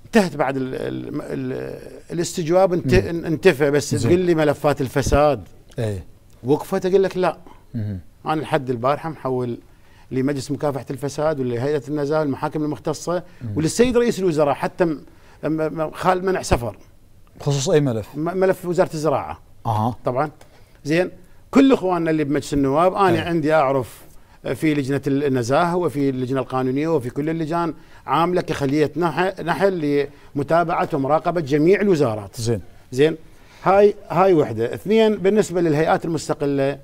انتهت بعد الـ الـ الـ الاستجواب انت انتفى بس تقول لي ملفات الفساد اي وقفت اقول لك لا مم. انا لحد البارحه محول لمجلس مكافحه الفساد ولهيئه النزاهه والمحاكم المختصه وللسيد رئيس الوزراء حتى خالد منع سفر بخصوص اي ملف؟ ملف وزاره الزراعه اها طبعا زين كل اخواننا اللي بمجلس النواب انا أي. عندي اعرف في لجنه النزاهه وفي اللجنه القانونيه وفي كل اللجان عامله كخليه نحل لمتابعه ومراقبه جميع الوزارات. زين زين هاي هاي وحده، اثنين بالنسبه للهيئات المستقله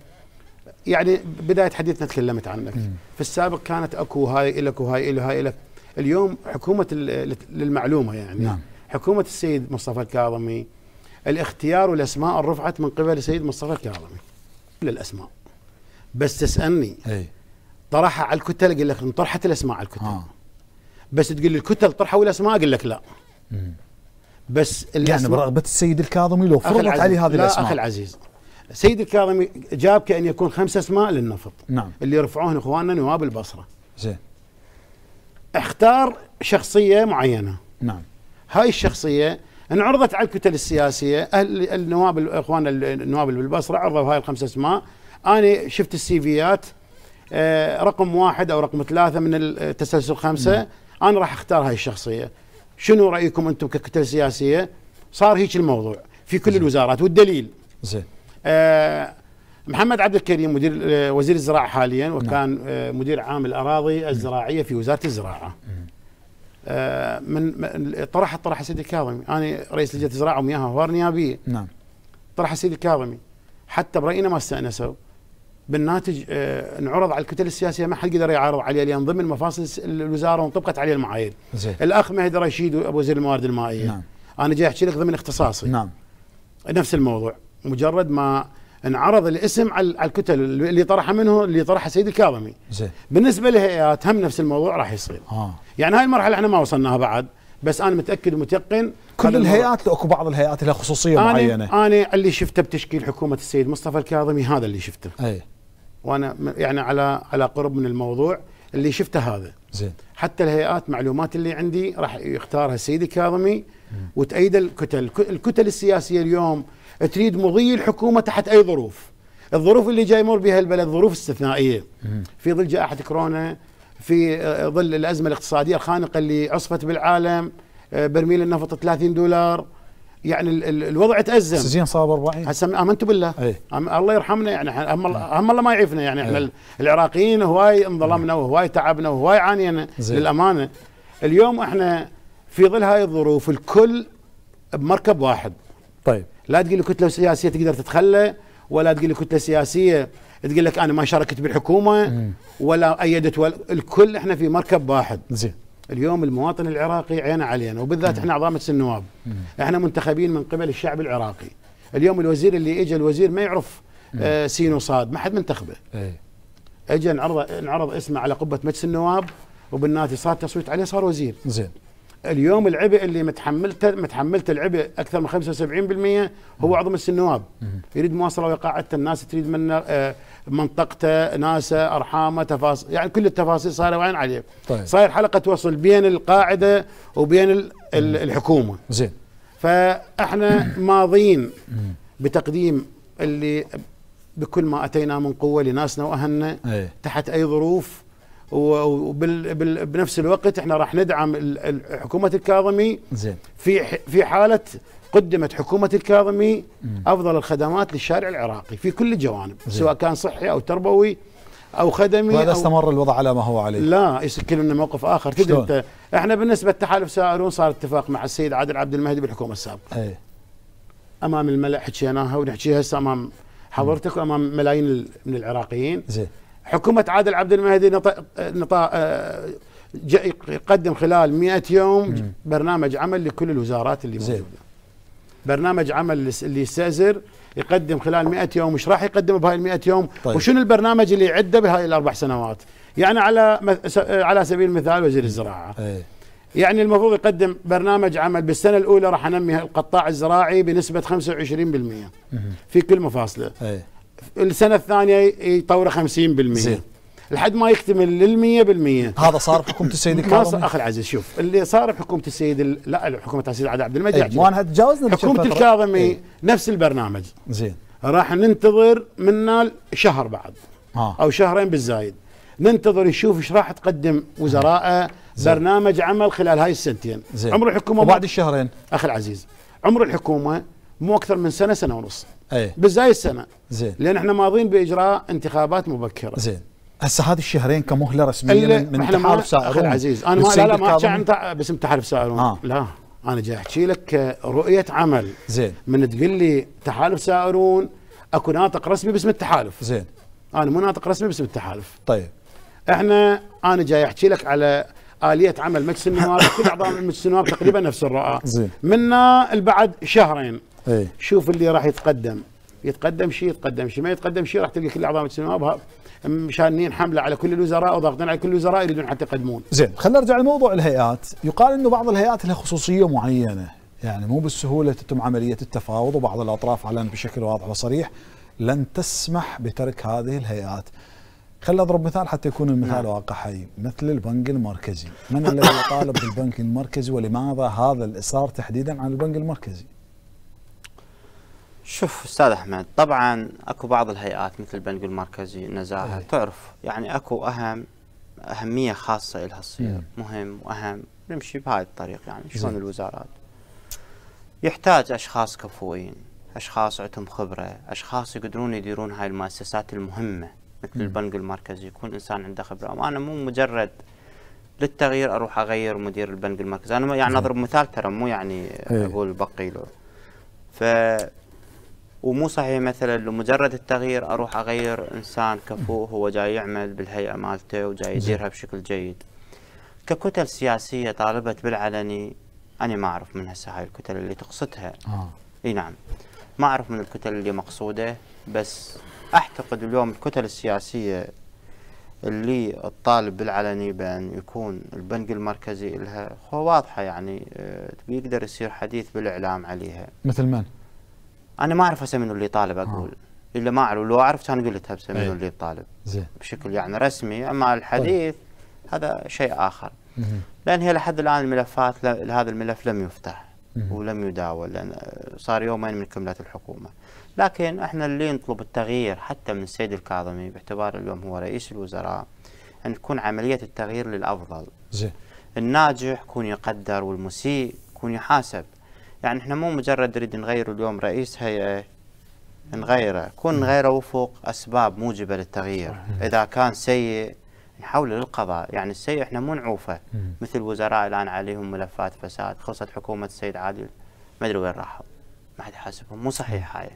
يعني بدايه حديثنا تكلمت عنك، مم. في السابق كانت اكو هاي الك وهاي الك وهاي الك، اليوم حكومه للمعلومه يعني نعم. حكومه السيد مصطفى الكاظمي الاختيار والاسماء رفعت من قبل السيد مصطفى الكاظمي للاسماء بس تسالني أي. طرحها على الكتل اقول لك انطرحت الاسماء على الكتل آه. بس تقول لي الكتل طرحوا الاسماء اقول لك لا بس يعني برغبه السيد الكاظمي لو فرضت عليه هذه لا الاسماء اخي العزيز السيد الكاظمي جاب كان يكون خمس اسماء للنفط نعم اللي رفعوهن اخواننا نواب البصره زين اختار شخصيه معينه نعم هاي الشخصيه انعرضت على الكتل السياسيه اهل النواب الاخوان النواب بالبصره عرضوا هاي الخمس اسماء انا شفت السيفيات آه، رقم واحد او رقم ثلاثه من التسلسل آه، خمسه نعم. انا راح اختار هاي الشخصيه شنو رايكم انتم ككتل سياسيه صار هيك الموضوع في كل زي. الوزارات والدليل زين آه محمد عبد الكريم مدير آه وزير الزراعه حاليا نعم. وكان نعم. آه مدير عام الاراضي الزراعيه في وزاره الزراعه آه من طرح طرح السيد الكاظمي انا رئيس لجنه الزراعه ومياه وهو نيابيه نعم طرح السيد الكاظمي حتى براينا ما استانسوا بالناتج آه، انعرض على الكتل السياسيه ما حد قدر يعارض عليه لان ضمن مفاصل الوزاره وانطبقت عليه المعايير. زي. الاخ مهدي رشيد ابو وزير الموارد المائيه. نعم. انا جاي احكي لك ضمن اختصاصي. نعم. نفس الموضوع مجرد ما انعرض الاسم على الكتل اللي طرحه منه اللي طرحه سيد الكاظمي. زي. بالنسبه للهيئات هم نفس الموضوع راح يصير. آه. يعني هاي المرحله احنا ما وصلناها بعد بس انا متاكد ومتيقن كل الهيئات اكو بعض الهيئات لها خصوصيه معينه. انا اللي شفته بتشكيل حكومه السيد مصطفى الكاظمي هذا اللي شفته. أي. وانا يعني على على قرب من الموضوع اللي شفته هذا زين حتى الهيئات معلومات اللي عندي راح يختارها سيدي كاظمي وتأيد الكتل الكتل السياسية اليوم تريد مضي الحكومة تحت أي ظروف الظروف اللي جاي يمر بها البلد ظروف استثنائية في ظل جائحة كورونا في آه، ظل الأزمة الاقتصادية الخانقة اللي عصفت بالعالم آه، برميل النفط 30 دولار يعني الوضع تأزم السجين صاب 40 هسه امنتوا بالله أيه؟ الله يرحمنا يعني هم الله هم الله ما يعيفنا يعني احنا أيه؟ العراقيين هواي انظلمنا وهواي تعبنا وهواي عانينا للامانه اليوم احنا في ظل هاي الظروف الكل بمركب واحد طيب لا تقول لي كتله سياسيه تقدر تتخلى ولا تقول لي كتله سياسيه تقول لك انا ما شاركت بالحكومه ولا ايدت ولا الكل احنا في مركب واحد زين اليوم المواطن العراقي عينه علينا وبالذات احنا اعضاء مجلس النواب احنا منتخبين من قبل الشعب العراقي اليوم الوزير اللي اجى الوزير ما يعرف آه سين وصاد ما حد منتخبه إيه. اجى انعرض انعرض اسمه على قبه مجلس النواب وبالناتي صار تصويت عليه صار وزير زين اليوم العبء اللي متحملته متحملته العبء اكثر من 75% هو عظم النواب يريد مواصله وقاعدته الناس تريد من آه، منطقته ناسه ارحامه تفاصيل يعني كل التفاصيل صايره وعين عليه طيب. صاير حلقه توصل بين القاعده وبين الحكومه زين فاحنا *coughs* ماضيين بتقديم اللي بكل ما اتينا من قوه لناسنا واهلنا إيه. تحت اي ظروف وبنفس الوقت احنا راح ندعم حكومه الكاظمي زين في في حاله قدمت حكومه الكاظمي افضل الخدمات للشارع العراقي في كل الجوانب سواء كان صحي او تربوي او خدمي وهذا استمر الوضع على ما هو عليه لا لنا موقف اخر تدري انت احنا بالنسبه لتحالف سائرون صار اتفاق مع السيد عادل عبد المهدي بالحكومه السابقه أي. امام الملا حكيناها ونحكيها هسه امام حضرتك وامام ملايين من العراقيين زين حكومة عادل عبد المهدي نطا آه، ج... يقدم خلال 100 يوم برنامج عمل لكل الوزارات اللي موجودة برنامج عمل اللي يستأزر يقدم خلال 100 يوم وش راح يقدم بهاي ال 100 يوم طيب. وشنو البرنامج اللي يعده بهاي الاربع سنوات يعني على آه، على سبيل المثال وزير الزراعه أي. يعني المفروض يقدم برنامج عمل بالسنه الاولى راح انمي القطاع الزراعي بنسبه 25% في كل مفاصله أي. السنه الثانيه يطوره 50% زين لحد ما يكتمل لل 100% هذا صار بحكومه السيد الكاظمي أخ العزيز شوف اللي صار بحكومه السيد لا حكومه السيد عاد عبد المجيد ما إيه، انا تجاوزنا حكومه الكاظمي ايه نفس البرنامج زين راح ننتظر منا شهر بعد آه. او شهرين بالزايد ننتظر نشوف ايش راح تقدم وزراءه برنامج عمل خلال هاي السنتين زين. عمر الحكومه وبعد الشهرين اخي العزيز عمر الحكومه مو اكثر من سنه سنه ونص اي بالزاي السنه زين لان احنا ماضين باجراء انتخابات مبكره زين هسه هذه الشهرين كمهله رسميه من, تحالف سائرون عزيز انا ما لا ما احكي عن باسم تحالف سائرون آه. لا انا جاي احكي لك رؤيه عمل زين من تقول لي تحالف سائرون اكو ناطق رسمي باسم التحالف زين انا مو ناطق رسمي باسم التحالف طيب احنا انا جاي احكي لك على اليه عمل مجلس النواب *coughs* كل اعضاء مجلس النواب تقريبا نفس الرؤى زين منا البعد شهرين أي. شوف اللي راح يتقدم يتقدم شيء يتقدم شيء ما يتقدم شيء راح تلقى كل اعضاء مجلس النواب مشانين حمله على كل الوزراء وضاغطين على كل الوزراء يريدون حتى يقدمون. زين خلينا نرجع لموضوع الهيئات، يقال انه بعض الهيئات لها خصوصيه معينه، يعني مو بالسهوله تتم عمليه التفاوض وبعض الاطراف اعلن بشكل واضح وصريح لن تسمح بترك هذه الهيئات. خلينا اضرب مثال حتى يكون المثال نعم. واقع حي، مثل البنك المركزي، من الذي يطالب بالبنك المركزي ولماذا هذا الاصرار تحديدا على البنك المركزي؟ شوف استاذ احمد طبعا اكو بعض الهيئات مثل البنك المركزي النزاهه إيه. تعرف يعني اكو اهم اهميه خاصه لها تصير إيه. مهم واهم نمشي بهاي الطريق يعني إيه. شلون الوزارات يحتاج اشخاص كفؤين اشخاص عندهم خبره اشخاص يقدرون يديرون هاي المؤسسات المهمه مثل مم. البنك المركزي يكون انسان عنده خبره وانا مو مجرد للتغيير اروح اغير مدير البنك المركزي انا يعني اضرب مثال ترى مو يعني اقول بقي له ف ومو صحيح مثلا لمجرد التغيير اروح اغير انسان كفو هو جاي يعمل بالهيئه مالته وجاي يديرها بشكل جيد ككتل سياسيه طالبت بالعلني انا ما اعرف من هسه هاي الكتل اللي تقصدها آه. اي نعم ما اعرف من الكتل اللي مقصوده بس اعتقد اليوم الكتل السياسيه اللي الطالب بالعلني بان يكون البنك المركزي لها هو واضحه يعني بيقدر آه، يصير حديث بالاعلام عليها مثل من؟ انا ما اعرف اسمي منو اللي طالب آه. اقول آه. الا ما اعرف لو اعرف كان قلت هسه إيه. منو اللي طالب زين بشكل يعني رسمي اما الحديث طيب. هذا شيء اخر مه. لان هي لحد الان الملفات هذا الملف لم يفتح مه. ولم يداول لان صار يومين من كملات الحكومه لكن احنا اللي نطلب التغيير حتى من السيد الكاظمي باعتبار اليوم هو رئيس الوزراء ان تكون عمليه التغيير للافضل زين الناجح يكون يقدر والمسيء يكون يحاسب يعني احنا مو مجرد نريد نغير اليوم رئيس هيئة نغيره كون نغيره وفق أسباب موجبة للتغيير إذا كان سيء نحوله للقضاء يعني السيء احنا مو نعوفه مثل وزراء الآن عليهم ملفات فساد خلصت حكومة السيد عادل ما أدري وين راحوا ما حد يحاسبهم مو صحيح هاي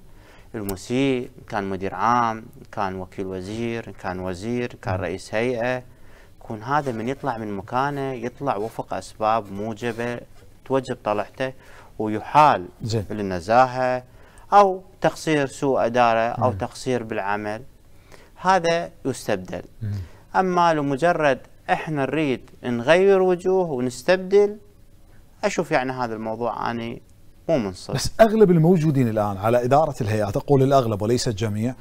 المسيء كان مدير عام كان وكيل وزير كان وزير كان رئيس هيئة يكون هذا من يطلع من مكانه يطلع وفق أسباب موجبة توجب طلعته ويحال زين. للنزاهة أو تقصير سوء أدارة أو مم. تقصير بالعمل هذا يستبدل مم. أما لمجرد إحنا نريد نغير وجوه ونستبدل أشوف يعني هذا الموضوع أنا مو منصف بس أغلب الموجودين الآن على إدارة الهيئة تقول الأغلب وليس الجميع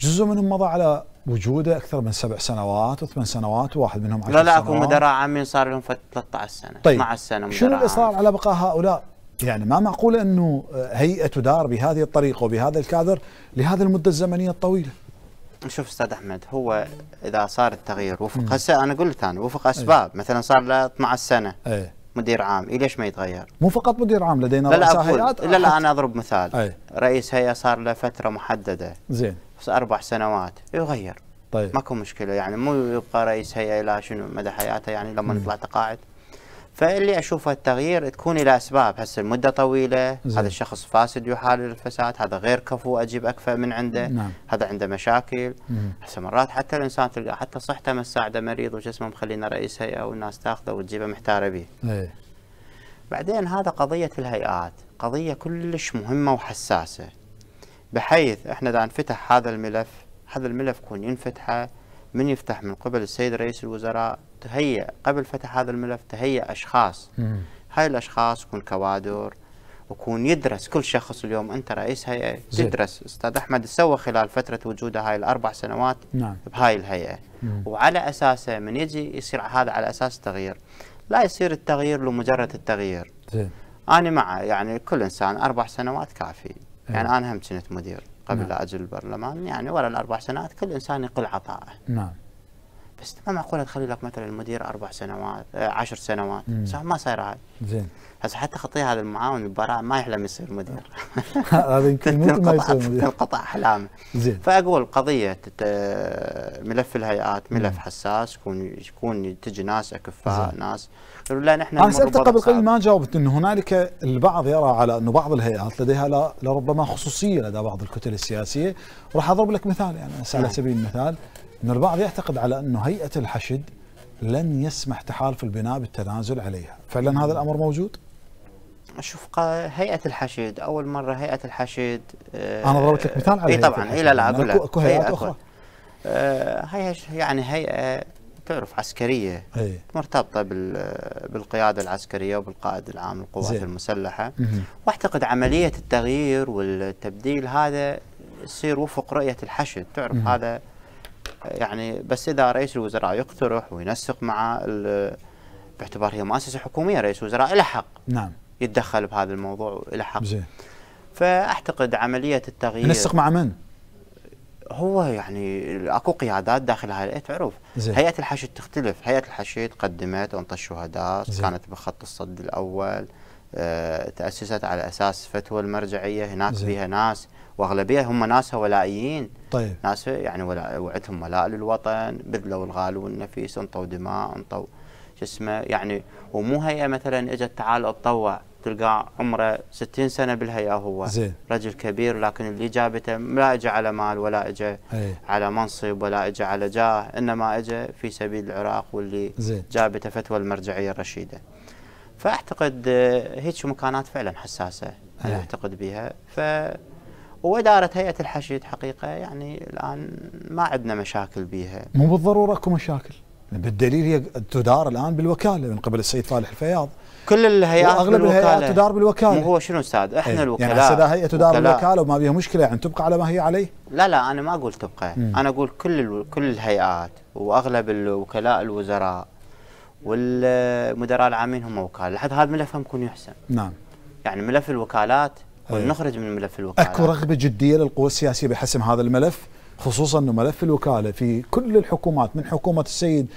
جزء منهم مضى على وجوده اكثر من سبع سنوات وثمان سنوات واحد منهم عشر سنوات لا لا اكو مدراء عامين صار لهم 13 سنه طيب 12 سنه شنو الاصرار على بقاء هؤلاء يعني ما معقول انه هيئه تدار بهذه الطريقه وبهذا الكادر لهذه المده الزمنيه الطويله. شوف استاذ احمد هو اذا صار التغيير وفق هسه انا اقول لك انا وفق إيه. اسباب أيه. مثلا صار له 12 سنه أيه. مدير عام إيه ليش ما يتغير؟ مو فقط مدير عام لدينا لا رؤساء هيئات لا لا انا اضرب مثال أيه. رئيس هيئه صار له فتره محدده زين اربع سنوات يغير طيب ماكو مشكله يعني مو يبقى رئيس هيئه الى شنو مدى حياته يعني لما يطلع تقاعد فاللي اشوفه التغيير تكون الى اسباب هسه المده طويله زي. هذا الشخص فاسد يحال الفساد هذا غير كفو اجيب اكفأ من عنده نعم. هذا عنده مشاكل هسه مرات حتى الانسان تلقى حتى صحته ما تساعده مريض وجسمه مخلينا رئيس هيئه والناس تاخذه وتجيبه محتاره به إيه. بعدين هذا قضيه الهيئات قضيه كلش مهمه وحساسه بحيث احنا اذا انفتح هذا الملف هذا الملف يكون ينفتحه من يفتح من قبل السيد رئيس الوزراء تهيئ قبل فتح هذا الملف تهيئ اشخاص هاي الاشخاص يكون كوادر وكون يدرس كل شخص اليوم انت رئيس هيئه تدرس استاذ احمد سوى خلال فتره وجوده هاي الاربع سنوات نعم. بهاي الهيئه مم. وعلى اساسه من يجي يصير هذا على اساس تغيير لا يصير التغيير لمجرد التغيير زين. انا مع يعني كل انسان اربع سنوات كافي أيه. يعني انا هم كنت مدير قبل نعم. لا اجل البرلمان يعني ورا الاربع سنوات كل انسان يقل عطائه نعم بس ما معقول تخلي لك مثلا المدير اربع سنوات آه، عشر سنوات صح ما صاير هاي زين هسه حتى خطيه هذا المعاون البراء ما يحلم يصير مدير *laughs* هذا يمكن ما يصير مدير تنقطع احلامه زين فاقول قضيه ملف الهيئات ملف حساس يكون يكون تجي ناس اكفاء ناس لا نحن انا سالتك قبل قليل ما جاوبت انه هنالك البعض يرى على انه بعض الهيئات لديها لربما خصوصيه لدى بعض الكتل السياسيه وراح اضرب لك مثال يعني نعم. على سبيل المثال أن البعض يعتقد على أنه هيئة الحشد لن يسمح تحالف البناء بالتنازل عليها فعلا هذا الأمر موجود؟ شوف هيئة الحشد أول مرة هيئة الحشد آه، أنا ضربت لك مثال على اي طبعا إيه لا لا أقول لك أكو هيئات أخرى هي آه يعني هيئة تعرف عسكرية أي. مرتبطة بالقيادة العسكرية وبالقائد العام للقوات المسلحة مه. وأعتقد عملية التغيير والتبديل هذا يصير وفق رؤية الحشد تعرف مه. هذا يعني بس اذا رئيس الوزراء يقترح وينسق مع باعتبار هي مؤسسه حكوميه رئيس الوزراء له حق نعم يتدخل بهذا الموضوع له حق زين فاعتقد عمليه التغيير ينسق مع من؟ هو يعني اكو قيادات داخل هيئه تعرف زي. هيئه الحشد تختلف هيئه الحشد قدمت انطى الشهداء كانت بخط الصد الاول أه تاسست على اساس فتوى المرجعيه هناك زي. ناس واغلبيه هم ناس ولائيين طيب ناس يعني ولا وعدهم ولاء للوطن بذلوا الغالي والنفيس انطوا دماء انطوا شو اسمه يعني ومو هيئه مثلا اجت تعال اتطوع تلقى عمره 60 سنه بالهيئه هو زين. رجل كبير لكن اللي جابته لا اجى على مال ولا اجى على منصب ولا اجى على جاه انما اجى في سبيل العراق واللي زين. جابته فتوى المرجعيه الرشيده فاعتقد هيك مكانات فعلا حساسه انا اعتقد بها ف وإدارة هيئة الحشيد حقيقة يعني الآن ما عندنا مشاكل بيها مو بالضرورة اكو مشاكل بالدليل هي تدار الآن بالوكالة من قبل السيد فالح الفياض كل الهيئات اغلب الهيئات تدار بالوكاله هو شنو استاذ احنا ايه يعني الوكلاء يعني هسه هي تدار بالوكاله وما بيها مشكله يعني تبقى على ما هي عليه لا لا انا ما اقول تبقى مم. انا اقول كل كل الهيئات واغلب الوكلاء الوزراء والمدراء العامين هم وكاله لحد هذا الملف هم يكون يحسن نعم يعني ملف الوكالات ونخرج من ملف الوكاله اكو رغبه جديه للقوى السياسيه بحسم هذا الملف خصوصا انه ملف الوكاله في كل الحكومات من حكومه السيد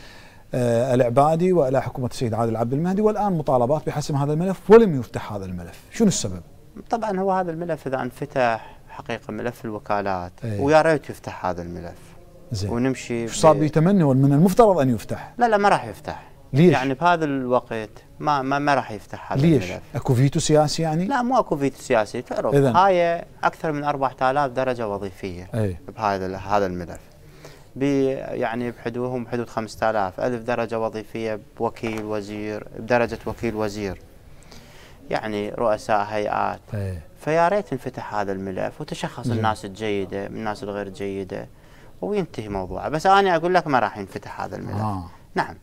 آه العبادي والى حكومه السيد عادل عبد المهدي والان مطالبات بحسم هذا الملف ولم يفتح هذا الملف، شنو السبب؟ طبعا هو هذا الملف اذا انفتح حقيقه ملف الوكالات أيه. ويا ريت يفتح هذا الملف زين ونمشي شو صار بيتمنى من المفترض ان يفتح لا لا ما راح يفتح ليش؟ يعني بهذا الوقت ما ما, ما راح يفتح هذا ليش؟ الملف. اكو فيتو سياسي يعني؟ لا مو اكو فيتو سياسي تعرف إذن. هاي اكثر من 4000 درجه وظيفيه أي. بهذا هذا الملف. يعني بحدودهم بحدود 5000 ألف درجة وظيفية بوكيل وزير بدرجة وكيل وزير يعني رؤساء هيئات فيا ريت انفتح هذا الملف وتشخص الناس الجيدة من الناس الغير جيدة وينتهي موضوعه بس أنا أقول لك ما راح ينفتح هذا الملف آه. نعم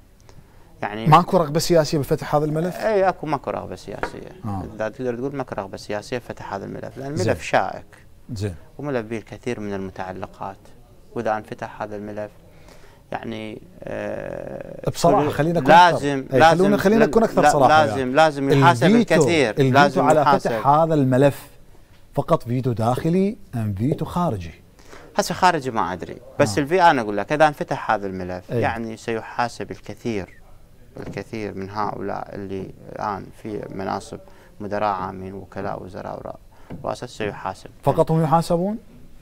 يعني ماكو رغبه سياسيه بفتح هذا الملف؟ اي اكو ماكو رغبه سياسيه آه. تقدر تقول ماكو رغبه سياسيه بفتح هذا الملف لان الملف شائك زين وملف به الكثير من المتعلقات واذا انفتح هذا الملف يعني آه بصراحه خلينا نكون لازم أكثر. لازم خلونا خلينا نكون اكثر إيه، صراحه لازم يعني. لازم يحاسب الكثير لازم على فتح هذا الملف فقط فيتو داخلي ام فيتو خارجي؟ هسه خارجي ما ادري بس آه. الفي انا اقول لك اذا انفتح هذا الملف أي. يعني سيحاسب الكثير الكثير من هؤلاء اللي الآن في مناصب مدراء عامين وكلاء وزراء ورؤساء سيحاسب فقط هم يحاسبون؟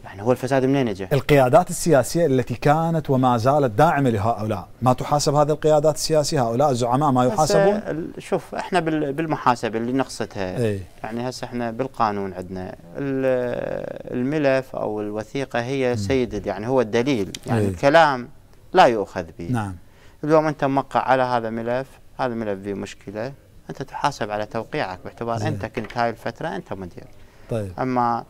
يعني هو الفساد منين يجي؟ القيادات السياسية التي كانت وما زالت داعمة لهؤلاء ما تحاسب هذه القيادات السياسية هؤلاء الزعماء ما يحاسبون؟ شوف احنا بالمحاسبة اللي نقصتها ايه؟ يعني هسه احنا بالقانون عندنا الملف أو الوثيقة هي سيد يعني هو الدليل يعني ايه؟ الكلام لا يؤخذ به نعم اليوم أنت موقع على هذا الملف هذا الملف فيه مشكلة أنت تحاسب على توقيعك باعتبار زي. أنت كنت هاي الفترة أنت مدير طيب أما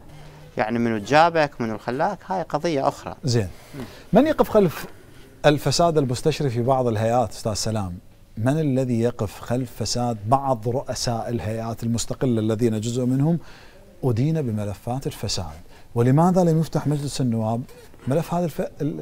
يعني منو جابك منو خلاك هاي قضية أخرى زين من يقف خلف الفساد المستشري في بعض الهيئات استاذ سلام من الذي يقف خلف فساد بعض رؤساء الهيئات المستقلة الذين جزء منهم أدين بملفات الفساد ولماذا لم يفتح مجلس النواب ملف هذا الف...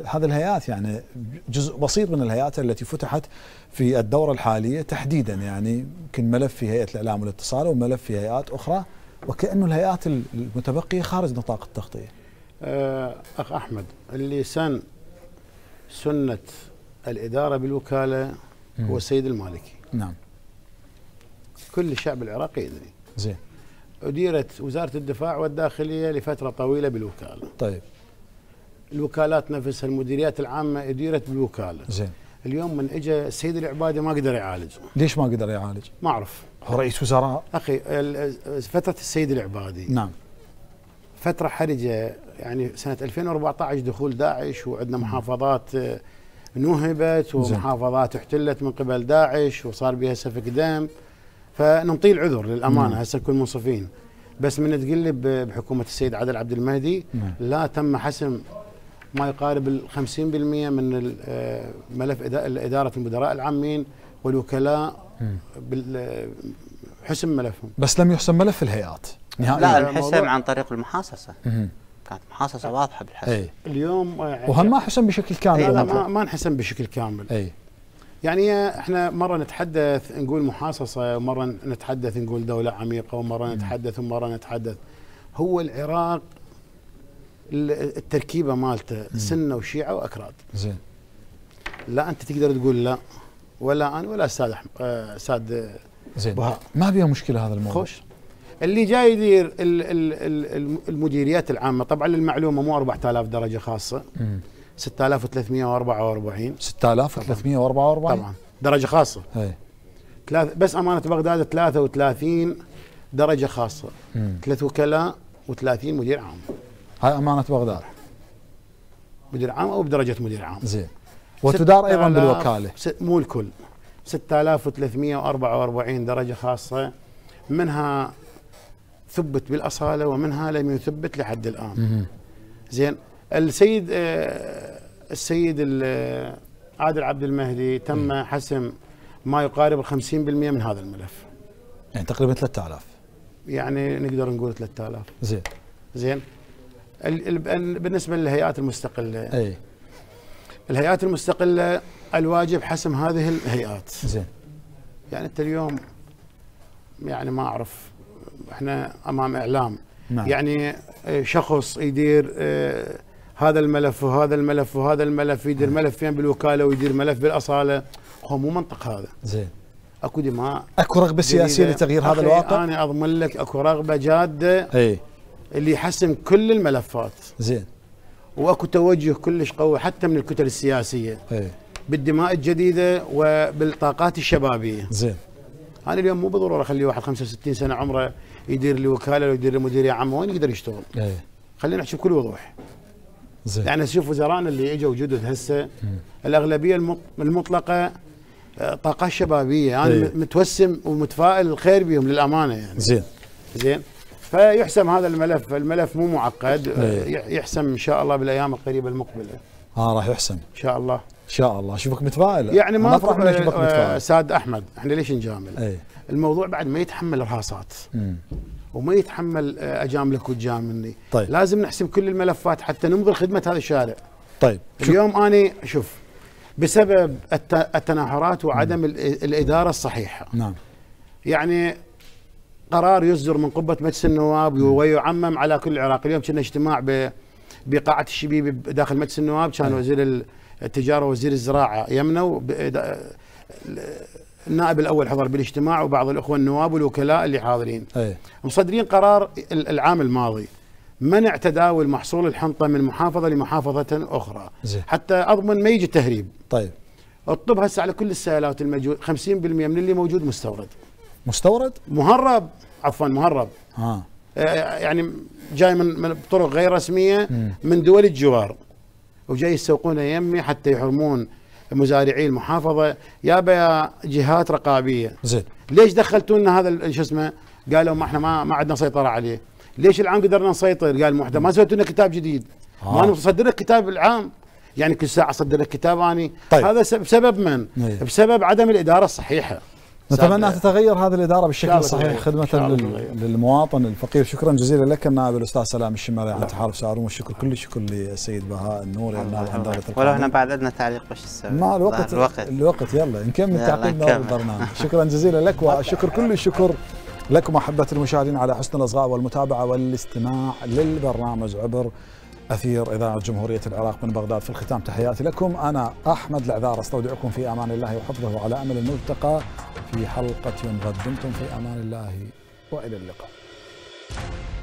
هذا الهيئات يعني جزء بسيط من الهيئات التي فتحت في الدوره الحاليه تحديدا يعني يمكن ملف في هيئه الاعلام والاتصال وملف في هيئات اخرى وكانه الهيئات المتبقيه خارج نطاق التغطيه. اخ احمد اللسان سنه الاداره بالوكاله هو السيد المالكي. نعم. كل الشعب العراقي يدري. زين. أديرت وزارة الدفاع والداخلية لفترة طويلة بالوكالة طيب الوكالات نفسها المديريات العامه اديرت بالوكاله زين اليوم من اجى السيد العبادي ما قدر يعالج ليش ما قدر يعالج؟ ما اعرف هو رئيس وزراء اخي فتره السيد العبادي نعم فتره حرجه يعني سنه 2014 دخول داعش وعندنا محافظات آه، نهبت ومحافظات احتلت من قبل داعش وصار بها سفك دم فنعطيه العذر للامانه هسه نكون منصفين بس من تقلب آه، بحكومه السيد عادل عبد المهدي لا تم حسم ما يقارب ال 50% من آه، ملف اداره المدراء العامين والوكلاء آه، حسم ملفهم بس لم يحسم ملف الهيئات نهائيا لا يعني انحسم عن طريق المحاصصه كانت محاصصه واضحه بالحسم أي. اليوم آه، يعني وهم ما حسم بشكل كامل لا إيه، ما, ما انحسم بشكل كامل اي يعني احنا مره نتحدث نقول محاصصه ومره نتحدث نقول دوله عميقه ومره نتحدث ومره نتحدث هو العراق التركيبه مالته سنه وشيعه واكراد زين لا انت تقدر تقول لا ولا انا ولا استاذ أه استاذ زين بها. ما بيها مشكله هذا الموضوع خوش اللي جاي يدير المديريات العامه طبعا للمعلومه مو 4000 درجه خاصه مم. 6344 6344 طبعا درجه خاصه ثلاث بس امانه بغداد 33 درجه خاصه مم. ثلاث وكلاء و30 مدير عام هاي امانه بغداد مدير عام او بدرجه مدير عام زين وتدار ايضا بالوكاله مو الكل 6344 درجه خاصه منها ثبت بالاصاله ومنها لم يثبت لحد الان زين السيد آه السيد آه، عادل عبد المهدي تم حسم ما يقارب ال 50% من هذا الملف يعني تقريبا 3000 يعني نقدر نقول 3000 زين زين بالنسبه للهيئات المستقله اي الهيئات المستقله الواجب حسم هذه الهيئات زين يعني انت اليوم يعني ما اعرف احنا امام اعلام نعم. يعني آه، شخص يدير آه، هذا الملف وهذا الملف وهذا الملف يدير ملفين بالوكاله ويدير ملف بالاصاله هو مو منطق هذا زين اكو دماء اكو رغبه سياسيه لتغيير هذا الواقع انا اضمن لك اكو رغبه جاده اي اللي يحسم كل الملفات زين واكو توجه كلش قوي حتى من الكتل السياسيه ايه. بالدماء الجديده وبالطاقات الشبابيه زين انا اليوم مو بالضروره اخلي واحد 65 سنه عمره يدير لي وكاله يدير لي مديريه عامه وين يقدر يشتغل؟ ايه. خلينا نحكي بكل وضوح زين يعني شوف وزرائنا اللي اجوا جدد هسه الاغلبيه المطلقه آه، طاقات شبابيه انا يعني ايه. متوسم ومتفائل الخير بهم للامانه يعني زين زين فيحسم هذا الملف الملف مو معقد إيه. يحسم ان شاء الله بالايام القريبه المقبله اه راح يحسم ان شاء الله ان شاء الله اشوفك متفائل يعني ما افرح من اشوفك آه، متفائل ساد احمد احنا ليش نجامل أي. الموضوع بعد ما يتحمل ارهاصات وما يتحمل آه، اجاملك وتجاملني طيب. لازم نحسم كل الملفات حتى ننظر خدمه هذا الشارع طيب اليوم اني شوف بسبب التناحرات وعدم مم. الاداره الصحيحه نعم يعني قرار يصدر من قبه مجلس النواب ويعمم على كل العراق، اليوم كنا اجتماع بقاعه الشبيب داخل مجلس النواب كان وزير التجاره وزير الزراعه يمنوا النائب الاول حضر بالاجتماع وبعض الاخوه النواب والوكلاء اللي حاضرين. أي. مصدرين قرار العام الماضي منع تداول محصول الحنطه من محافظه لمحافظه اخرى زي. حتى اضمن ما يجي تهريب. طيب. الطب هسه على كل السيالات المجو... 50% من اللي موجود مستورد. مستورد مهرب عفوا مهرب اه يعني جاي من, من طرق غير رسميه من دول الجوار وجاي يسوقونه يمي حتى يحرمون مزارعي المحافظه يا جهات رقابيه زين ليش دخلتوا لنا هذا شو اسمه قالوا ما احنا ما ما عندنا سيطره عليه ليش العام قدرنا نسيطر قال محتوى ما سويتوا لنا كتاب جديد آه. ما نصدر لك كتاب العام يعني كل ساعه اصدر لك كتاب اني طيب. هذا بسبب من؟ إيه. بسبب عدم الاداره الصحيحه نتمنى ان تتغير هذه الاداره بالشكل الصحيح خدمه للمواطن الفقير شكرا جزيلا لك النائب الاستاذ سلام الشمالي عن تحالف سعرون والشكر كل الشكر للسيد بهاء النوري النائب عن دوله ولو احنا بعد عندنا تعليق وش السبب؟ مع الوقت الوقت الوقت يلا نكمل تعقيب البرنامج شكرا جزيلا لك وشكر كل الشكر لكم احبتي المشاهدين على حسن الاصغاء والمتابعه والاستماع للبرنامج عبر أثير إذاعة جمهورية العراق من بغداد في الختام تحياتي لكم أنا أحمد العذار أستودعكم في أمان الله وحفظه على أمل الملتقى في حلقة غد دمتم في أمان الله وإلى اللقاء